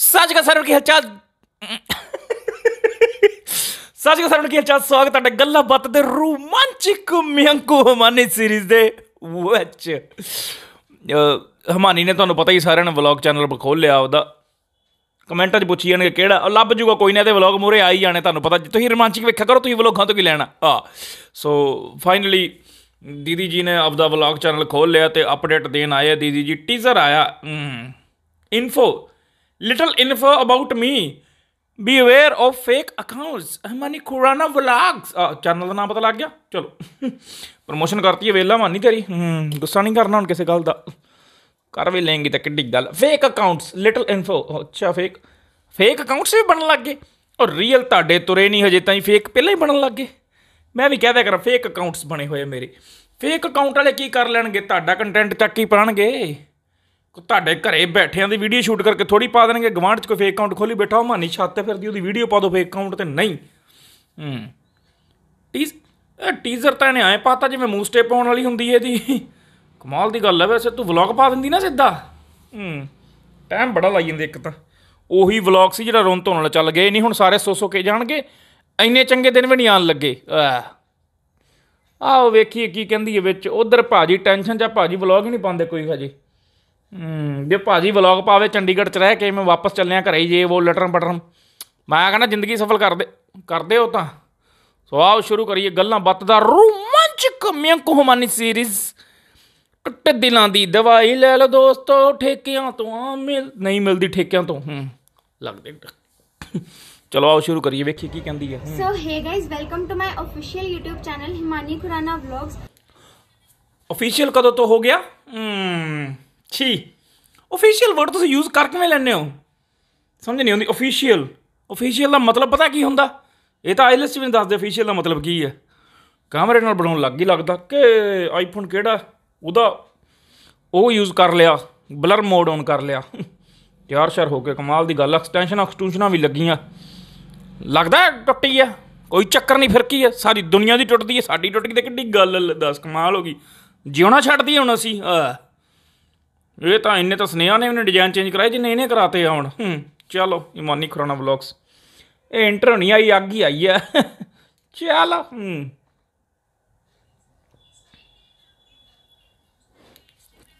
ਸੱਚ ਦਾ ਸਰਵਣ ਕੀ ਹਲਚਲ ਸੱਚ ਦਾ ਸਰਵਣ ਕੀ ਹਲਚਲ ਸਵਾਗਤ ਤੁਹਾਡਾ ਗੱਲਾਂ ਬਾਤ ਦੇ ਰੋਮਾਂਚਿਕ ਮਿਆਂਕੋ ਹਮਾਨੀ ਸੀਰੀਜ਼ ਦੇ ਵਿੱਚ ਹਮਾਨੀ ਨੇ ਤੁਹਾਨੂੰ ਪਤਾ ਹੀ ਸਾਰਿਆਂ ਨੇ ਵਲੌਗ ਚੈਨਲ ਖੋਲ ਲਿਆ ਉਹਦਾ ਕਮੈਂਟਾਂ 'ਚ ਪੁੱਛੀ ਜਾਣਗੇ ਕਿਹੜਾ ਲੱਭ ਜੂਗਾ ਕੋਈ ਨਾ ਇਹਦੇ ਵਲੌਗ ਮੂਰੇ ਆ ਹੀ ਜਾਣੇ ਤੁਹਾਨੂੰ ਪਤਾ ਤੁਸੀਂ ਰੋਮਾਂਚਿਕ ਵੇਖਿਆ ਕਰੋ ਤੁਸੀਂ ਵਲੌਗਾਂ ਤੋਂ ਕੀ ਲੈਣਾ ਆ ਸੋ ਫਾਈਨਲੀ ਦੀਦੀ ਜੀ ਨੇ ਆਪਦਾ ਵਲੌਗ ਚੈਨਲ ਖੋਲ ਲਿਆ ਤੇ ਅਪਡੇਟ ਦੇਣ ਆਏ ਦੀਦੀ ਜੀ ਟੀਜ਼ਰ ਆਇਆ info Little info about me. Be aware of fake accounts Himani Khurana vlogs channel ਦਾ ਨਾਮ ਪਤਾ ਲੱਗ ਗਿਆ ਚਲੋ ਪ੍ਰੋਮੋਸ਼ਨ ਕਰਤੀ ਹੈ ਵੇਲਾ ਮਾਨੀ ਤੇਰੀ ਹੂੰ ਗੁੱਸਾ ਨਹੀਂ ਕਰਨਾ ਹੁਣ ਕਿਸੇ ਗੱਲ ਦਾ ਕਰ ਵੀ ਲੈਂਗੇ ਤਾਂ ਕਿੱਡੀ ਗੱਲ ਫੇਕ ਅਕਾਊਂਟਸ ਲਿਟਲ ਇਨਫੋ ਅੱਛਾ ਫੇਕ ਫੇਕ ਅਕਾਊਂਟਸ ਵੀ ਬਣਨ ਲੱਗ ਗਏ ਔਰ ਰੀਅਲ ਤੁਹਾਡੇ ਤੁਰੇ ਨਹੀਂ ਹਜੇ ਤਾਂ ਹੀ ਫੇਕ ਪਹਿਲਾਂ ਹੀ ਬਣਨ ਲੱਗ ਗਏ ਮੈਂ ਵੀ ਕਹਦਾ ਕਰਾਂ ਫੇਕ ਅਕਾਊਂਟਸ ਬਣੇ ਹੋਏ ਮੇਰੇ ਫੇਕ ਅਕਾਊਂਟ ਵਾਲੇ ਕੀ ਕਰ ਲੈਣਗੇ ਤੁਹਾਡਾ ਕੰਟੈਂਟ ਚੱਕ ਹੀ ਪਾਣਗੇ ਤੁਹਾਡੇ ਘਰੇ ਬੈਠਿਆਂ ਦੀ ਵੀਡੀਓ ਸ਼ੂਟ ਕਰਕੇ ਥੋੜੀ ਪਾ ਦੇਣਗੇ ਗਵਾਂਡ 'ਚ ਕੋਈ ਫੇਕ ਅਕਾਊਂਟ ਖੋਲੀ ਬੈਠਾ ਉਹ ਮਾਨੀ ਛੱਤ ਤੇ ਫਿਰਦੀ ਉਹਦੀ ਵੀਡੀਓ ਪਾ ਦੋ ਫੇਕ ਅਕਾਊਂਟ ਤੇ ਨਹੀਂ ਹੂੰ ਟੀਜ਼ ਟੀਜ਼ਰ ਤਾਂ ਇਹਨੇ ਆਏ ਪਾਤਾ ਜਿਵੇਂ ਮੂਸਟੇ ਪਾਉਣ ਵਾਲੀ ਹੁੰਦੀ ਹੈ ਇਹਦੀ ਕਮਾਲ ਦੀ ਗੱਲ ਹੈ ਵੈਸੇ ਤੂੰ ਵਲੌਗ ਪਾ ਦਿੰਦੀ ਨਾ ਸਿੱਧਾ ਹੂੰ ਟਾਈਮ ਬੜਾ ਲਾਈ ਜਾਂਦੇ ਇੱਕ ਤਾਂ ਉਹੀ ਵਲੌਗ ਸੀ ਜਿਹੜਾ ਰੋਣ ਧੋਣ ਵਾਲਾ ਚੱਲ ਗਏ ਨਹੀਂ ਹੁਣ ਸਾਰੇ 100-100 ਕੇ ਜਾਣਗੇ ਇੰਨੇ ਚੰਗੇ ਦਿਨ ਵੀ ਨਹੀਂ ਆਣ ਲੱਗੇ ਆਓ ਵੇਖੀਏ ਕੀ ਕਹਿੰਦੀ ਹੈ ਵਿੱਚ ਉਧਰ ਭਾਜੀ ਟੈਨਸ਼ਨ ਚਾ ਭਾਜੀ ਵਲੌਗ ਹੀ ਨਹੀਂ ਪਾਉਂਦੇ ਕੋਈ ਹਜੇ ਜੇ ਭਾਜੀ ਵਲੌਗ ਪਾਵੇ ਚੰਡੀਗੜ੍ਹ ਚ ਰਹਿ ਕੇ ਮੈਂ ਵਾਪਸ ਚੱਲਿਆ ਘਰੇ ਜੇ ਉਹ ਲਟਰਨ ਪਟਰਨ ਮੈਂ ਕਹਿੰਦਾ ਜ਼ਿੰਦਗੀ ਸਫਲ ਕਰ ਦੇ ਕਰਦੇ ਹੋ ਤਾਂ ਸੋ ਆਓ ਸ਼ੁਰੂ ਕਰੀਏ ਗੱਲਾਂ ਬੱਤ ਦਾ ਰੋਮਾਂਚਕ ਮਿਆਂਕ ਹੁਮਾਨੀ ਸੀਰੀਜ਼ ਕੱਟੇ ਦਿਲਾਂ ਦੀ ਦਵਾਈ ਲੈ ਲਓ ਦੋਸਤੋ ਠੇਕਿਆਂ ਤੋਂ ਆ ਮਿਲ ਨਹੀਂ ਮਿਲਦੀ ਠੇਕਿਆਂ ਤੋਂ ਹੂੰ ਲੱਗਦੇ ਚਲੋ ਆਓ ਸ਼ੁਰੂ ਕਰੀਏ ਵੇਖੀ ਕੀ ਕਹਿੰਦੀ ਹੈ so hey guys welcome to my official YouTube channel Himani Khurana vlogs official ਕਦੋਂ ਤੋਂ ਹੋ ਗਿਆ ਹੂੰ ਛੀ ਅਫੀਸ਼ੀਅਲ ਵਰਡ ਤੁਸੀਂ ਯੂਜ਼ ਕਰ ਕਿਵੇਂ ਲੈਂਦੇ ਹੋ ਸਮਝ ਨਹੀਂ ਆਉਂਦੀ ਅਫੀਸ਼ੀਅਲ ਅਫੀਸ਼ੀਅਲ ਦਾ ਮਤਲਬ ਪਤਾ ਕੀ ਹੁੰਦਾ ਇਹ ਤਾਂ ਆਈਲੈਸ ਵੀ ਨਹੀਂ ਦੱਸਦੇ ਅਫੀਸ਼ੀਅਲ ਦਾ ਮਤਲਬ ਕੀ ਹੈ ਕੈਮਰੇ ਨਾਲ ਬਣਾਉਣ ਲੱਗ ਹੀ ਲੱਗਦਾ ਕਿ ਆਈਫੋਨ ਕਿਹੜਾ ਉਹਦਾ ਉਹ ਯੂਜ਼ ਕਰ ਲਿਆ ਬਲਰ ਮੋਡ ਆਨ ਕਰ ਲਿਆ ਯਾਰ ਸ਼ਰ ਹੋ ਕੇ ਕਮਾਲ ਦੀ ਗੱਲ ਐਕਸਟੈਂਸ਼ਨ ਐਕਸਟੂਸ਼ਨਾਂ ਵੀ ਲੱਗੀਆਂ ਲੱਗਦਾ ਟੁੱਟੀ ਆ ਕੋਈ ਚੱਕਰ ਨਹੀਂ ਫਿਰ ਕੀ ਆ ਸਾਰੀ ਦੁਨੀਆ ਦੀ ਟੁੱਟਦੀ ਆ ਸਾਡੀ ਟੁੱਟ ਗਈ ਤੇ ਕਿੱਡੀ ਗੱਲ ਦੱਸ ਕਮਾਲ ਹੋ ਗਈ ਜਿਉਣਾ ਛੱਡਦੀ ਹੁਣ ਅਸੀਂ ਆ ਇਹ ਤਾਂ ਇੰਨੇ ਤਾਂ ਸਨੇਹਾ ਨੇ ਉਹਨੇ ਡਿਜ਼ਾਈਨ ਚੇਂਜ ਕਰਾਇਆ ਜਿੰਨੇ ਇਹਨੇ ਕਰਾਤੇ ਆਉਣ ਹੂੰ ਚਲੋ ਇਮਾਨੀ ਖੁਰਾਣਾ ਵਲੌਗਸ ਇਹ ਇੰਟਰ ਨਹੀਂ ਆਈ ਅੱਗ ਹੀ ਆਈ ਆ ਚਲ ਹੂੰ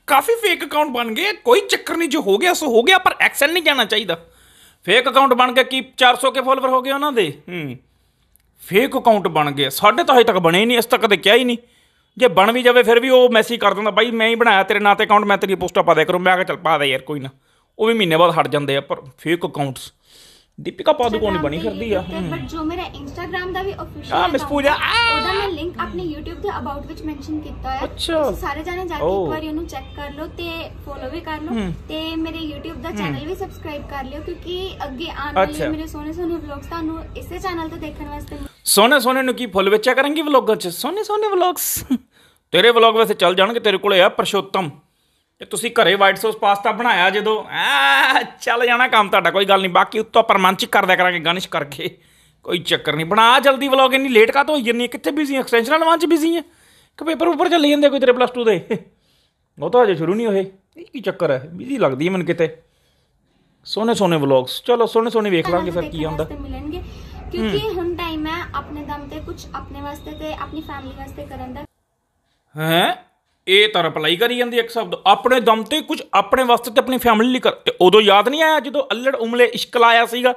ਕਾਫੀ ਫੇਕ ਅਕਾਊਂਟ ਬਣ ਗਏ ਕੋਈ ਚੱਕਰ ਨਹੀਂ ਜੋ ਹੋ ਗਿਆ ਸੋ ਹੋ ਗਿਆ ਪਰ ਐਕਸਲ ਨਹੀਂ ਜਾਣਾ ਚਾਹੀਦਾ ਫੇਕ ਅਕਾਊਂਟ ਬਣ ਕੇ ਕੀ 400 ਕੇ ਫਾਲੋਅਰ ਹੋ ਗਏ ਉਹਨਾਂ ਦੇ ਹੂੰ ਫੇਕ ਅਕਾਊਂਟ ਬਣ ਗਏ ਸਾਡੇ ਤਾਂ ਹਜੇ ਤੱਕ ਬਣੇ ਨਹੀਂ ਇਸ ਤੱਕ ਤੇ ਕਿਹਾ ਹੀ ਨਹੀਂ ਜੇ ਬਣ ਵੀ ਜਾਵੇ ਫਿਰ ਵੀ ਉਹ ਮੈਸੇਜ ਕਰ ਦਿੰਦਾ ਬਾਈ ਮੈਂ ਹੀ ਬਣਾਇਆ ਤੇਰੇ ਨਾਂ ਤੇ ਅਕਾਊਂਟ ਮੈਂ ਤੇਰੀ ਪੋਸਟਾਂ ਪਾ ਦਿਆ ਕਰੂੰ ਮੈਂ ਆ ਕੇ ਚੱਲ ਪਾ ਦੇ ਯਾਰ ਕੋਈ ਨਾ ਉਹ ਵੀ ਮਹੀਨੇ ਬਾਅਦ ਹਟ ਜਾਂਦੇ ਆ ਪਰ ਫੇਕ ਅਕਾਊਂਟਸ ਦੀਪਿਕਾ ਪਾਦੂਕੋਣ ਬਣੀ ਫਿਰਦੀ ਆ ਬਟ ਜੋ ਮੇਰਾ ਇੰਸਟਾਗ੍ਰam ਦਾ ਵੀ ਅਫੀਸ਼ੀਅਲ ਆ ਮਿਸ ਪੂਜਾ ਉਹਦਾ ਮੈਂ ਲਿੰਕ ਆਪਣੇ YouTube ਦੇ ਅਬਾਊਟ ਵਿੱਚ ਮੈਂਸ਼ਨ ਕੀਤਾ ਹੈ ਅੱਛਾ ਸਾਰੇ ਜਾਣੇ ਜਾ ਕੇ ਇੱਕ ਵਾਰੀ ਉਹਨੂੰ ਚੈੱਕ ਕਰ ਲਓ ਤੇ ਫੋਲੋ ਵੀ ਕਰ ਲਓ ਤੇ ਮੇਰੇ YouTube ਦਾ ਚੈਨਲ ਵੀ ਸਬਸਕ੍ਰਾਈਬ ਕਰ ਲਿਓ ਕਿਉਂਕਿ ਅੱਗੇ ਆਉਣ ਵਾਲੇ ਮੇਰੇ ਸੋਹਣੇ ਸੋਹਣੇ ਵਲੌਗਸ ਤੁਹਾਨੂੰ ਇਸੇ ਚੈਨਲ ਤੇ ਦੇਖਣ ਵਾਸਤੇ ਸੋਹਣੇ ਸੋਹਣੇ ਨੂੰ ਕੀ ਫੁੱਲ ਵੇਚਿਆ ਕਰਾਂਗੇ ਵਲੌਗਾਂ 'ਚ ਸੋਹਣੇ ਸੋਹਣੇ ਵਲੌਗਸ ਤੇਰੇ ਵਲੌਗ ਵੈਸੇ ਚੱਲ ਜਾਣਗੇ ਤੇਰੇ ਕੋਲੇ ਆ ਪਰਸ਼ੋਤਮ ਤੇ ਤੁਸੀਂ ਘਰੇ ਵਾਈਟ ਸੌਸ ਪਾਸਤਾ ਬਣਾਇਆ ਜਦੋਂ ਆ ਚੱਲ ਜਾਣਾ ਕੰਮ ਤੁਹਾਡਾ ਕੋਈ ਗੱਲ ਨਹੀਂ ਬਾਕੀ ਉੱਤੋਂ ਪਰਮੰਚਿਕ ਕਰਦਿਆ ਕਰਾਂਗੇ ਗਨਿਸ਼ ਕਰਕੇ ਕੋਈ ਚੱਕਰ ਨਹੀਂ ਬਣਾ ਜਲਦੀ ਵਲੌਗ ਇੰਨੀ ਲੇਟ ਕਾ ਤੋਂ ਹੋਈ ਜੰਨੀ ਕਿੱਥੇ ਬਿਜ਼ੀ ਐਕਸਟੈਂਸ਼ਨ ਲਵਾਂ ਚ ਬਿਜ਼ੀ ਹੈ ਕਿ ਪੇਪਰ ਉੱਪਰ ਚੱਲੀ ਜਾਂਦੇ ਕੋਈ ਤੇਰੇ ਪਲੱਸ 2 ਦੇ ਉਹ ਤਾਂ ਅਜੇ ਸ਼ੁਰੂ ਨਹੀਂ ਹੋਏ ਇਹ ਕੀ ਚੱਕਰ ਹੈ ਬਿਜ਼ੀ ਲੱਗਦੀ ਹੈ ਮਨ ਕਿਤੇ ਸੋਨੇ ਸੋਨੇ ਵਲੌਗਸ ਚਲੋ ਸੋਨੇ ਸੋਨੇ ਵੇਖ ਲਾਂਗੇ ਫਿਰ ਕੀ ਹੁੰਦਾ ਕਿਉਂਕਿ ਹੁਣ ਟਾਈਮ ਹੈ ਆਪਣੇ ਦਮ ਤੇ ਕੁਝ ਆਪਣੇ ਵਾਸਤੇ ਤੇ ਆਪਣੀ ਫੈਮਿਲੀ ਵਾਸਤੇ ਕਰਨ ਦਾ ਹੈ ਇਹ ਤਾਂ ਰਿਪਲਾਈ ਕਰੀ ਜਾਂਦੀ ਇੱਕ ਸ਼ਬਦ ਆਪਣੇ ਦਮ ਤੇ ਕੁਝ ਆਪਣੇ ਵਾਸਤੇ ਤੇ ਆਪਣੀ ਫੈਮਿਲੀ ਲਈ ਕਰ ਤੇ ਉਦੋਂ ਯਾਦ ਨਹੀਂ ਆਇਆ ਜਦੋਂ ਅਲੜ ਉਮਲੇ ਇਸ਼ਕ ਲਾਇਆ ਸੀਗਾ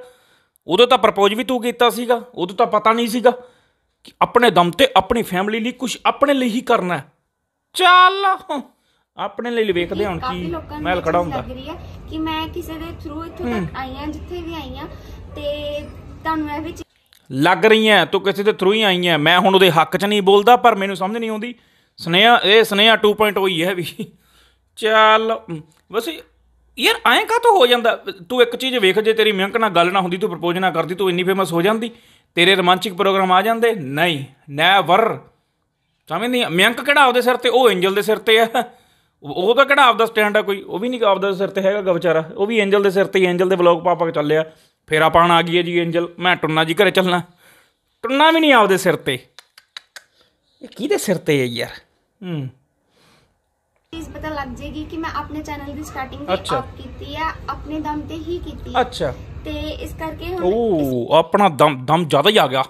ਉਦੋਂ ਤਾਂ ਪ੍ਰਪੋਜ਼ ਵੀ ਤੂੰ ਕੀਤਾ ਸੀਗਾ ਉਦੋਂ ਤਾਂ ਪਤਾ ਨਹੀਂ ਸੀਗਾ ਕਿ ਆਪਣੇ ਦਮ ਤੇ ਆਪਣੀ ਫੈਮਿਲੀ ਲਈ ਕੁਝ ਆਪਣੇ ਲਈ ਹੀ ਕਰਨਾ ਚੱਲ ਆਪਣੇ ਲਈ ਵੇਖਦੇ ਹਾਂ ਕੀ ਮੈਲ ਖੜਾ ਹੁੰਦਾ ਕਿ ਮੈਂ ਕਿਸੇ ਦੇ ਥਰੂ ਇੱਥੋਂ ਤੱਕ ਆਈ ਆ ਜਿੱਥੇ ਵੀ ਆਈ ਆ ਤੇ ਤੁਹਾਨੂੰ ਇਹ ਵੀ ਲੱਗ ਰਹੀ ਹੈ ਤੂੰ ਕਿਸੇ ਦੇ ਥਰੂ ਹੀ ਆਈ ਹੈ ਮੈਂ ਹੁਣ ਉਹਦੇ ਹੱਕ 'ਚ ਨਹੀਂ ਬੋਲਦਾ ਪਰ ਮੈਨੂੰ ਸਮਝ ਨਹੀਂ ਆਉਂਦੀ ਸਨੇਹਾ ਇਹ ਸਨੇਹਾ 2.0 ਹੀ ਹੈ ਵੀ ਚੱਲ ਬਸ ਯਾਰ ਐ ਕਾ ਤੋ ਹੋ ਜਾਂਦਾ ਤੂੰ ਇੱਕ ਚੀਜ਼ ਵੇਖ ਜੇ ਤੇਰੀ ਮਿਹਨਤ ਨਾਲ ਗੱਲ ਨਾ ਹੁੰਦੀ ਤੂੰ ਪ੍ਰਪੋਜ਼ ਨਾ ਕਰਦੀ ਤੂੰ ਇੰਨੀ ਫੇਮਸ ਹੋ ਜਾਂਦੀ ਤੇਰੇ ਰੋਮਾਂਚਿਕ ਪ੍ਰੋਗਰਾਮ ਆ ਜਾਂਦੇ ਨਹੀਂ ਨੈਵਰ ਸਮਝ ਨਹੀਂ ਮਿਹਨਤ ਕਿਹੜਾ ਆਪਦੇ ਸਿਰ ਤੇ ਉਹ ਐਂਜਲ ਦੇ ਸਿਰ ਤੇ ਆ ਉਹ ਤਾਂ ਕਿਹੜਾ ਆਪਦਾ ਸਟੈਂਡ ਆ ਕੋਈ ਉਹ ਵੀ ਨਹੀਂ ਆਪਦਾ ਸਿਰ ਤੇ ਹੈਗਾ ਵਿਚਾਰਾ ਉਹ ਵੀ ਐਂਜਲ ਦੇ ਸਿਰ ਤੇ ਐਂਜਲ ਦੇ ਵਲੌਗ ਪਾਪਾ ਚੱਲਿਆ ਫੇਰ ਆਪਾਂ ਆ ਗਈ ਜੀ ਐਂਜਲ ਮੈਂ ਟੁੰਨਾ ਜੀ ਘਰੇ ਚੱਲਣਾ ਟੁੰਨਾ ਵੀ ਨਹੀਂ ਆਪਦੇ ਸਿਰ ਤੇ ਇਹ ਕਿਹਦੇ ਸਿਰ ਤੇ ਹੈ ਯਾਰ ਹੂੰ ਚੀਜ਼ ਪਤਾ ਲੱਗ ਜੇਗੀ ਕਿ ਮੈਂ ਆਪਣੇ ਚੈਨਲ ਦੀ ਸਟਾਰਟਿੰਗ ਅੱਛਾ। ਆਪ ਕੀਤੀ ਆ ਆਪਣੇ ਦਮ ਤੇ ਹੀ ਕੀਤੀ ਹੈ। ਅੱਛਾ ਤੇ ਇਸ ਕਰਕੇ ਹੁਣ ਓ ਆਪਣਾ ਦਮ ਦਮ ਜ਼ਿਆਦਾ ਹੀ ਆ ਗਿਆ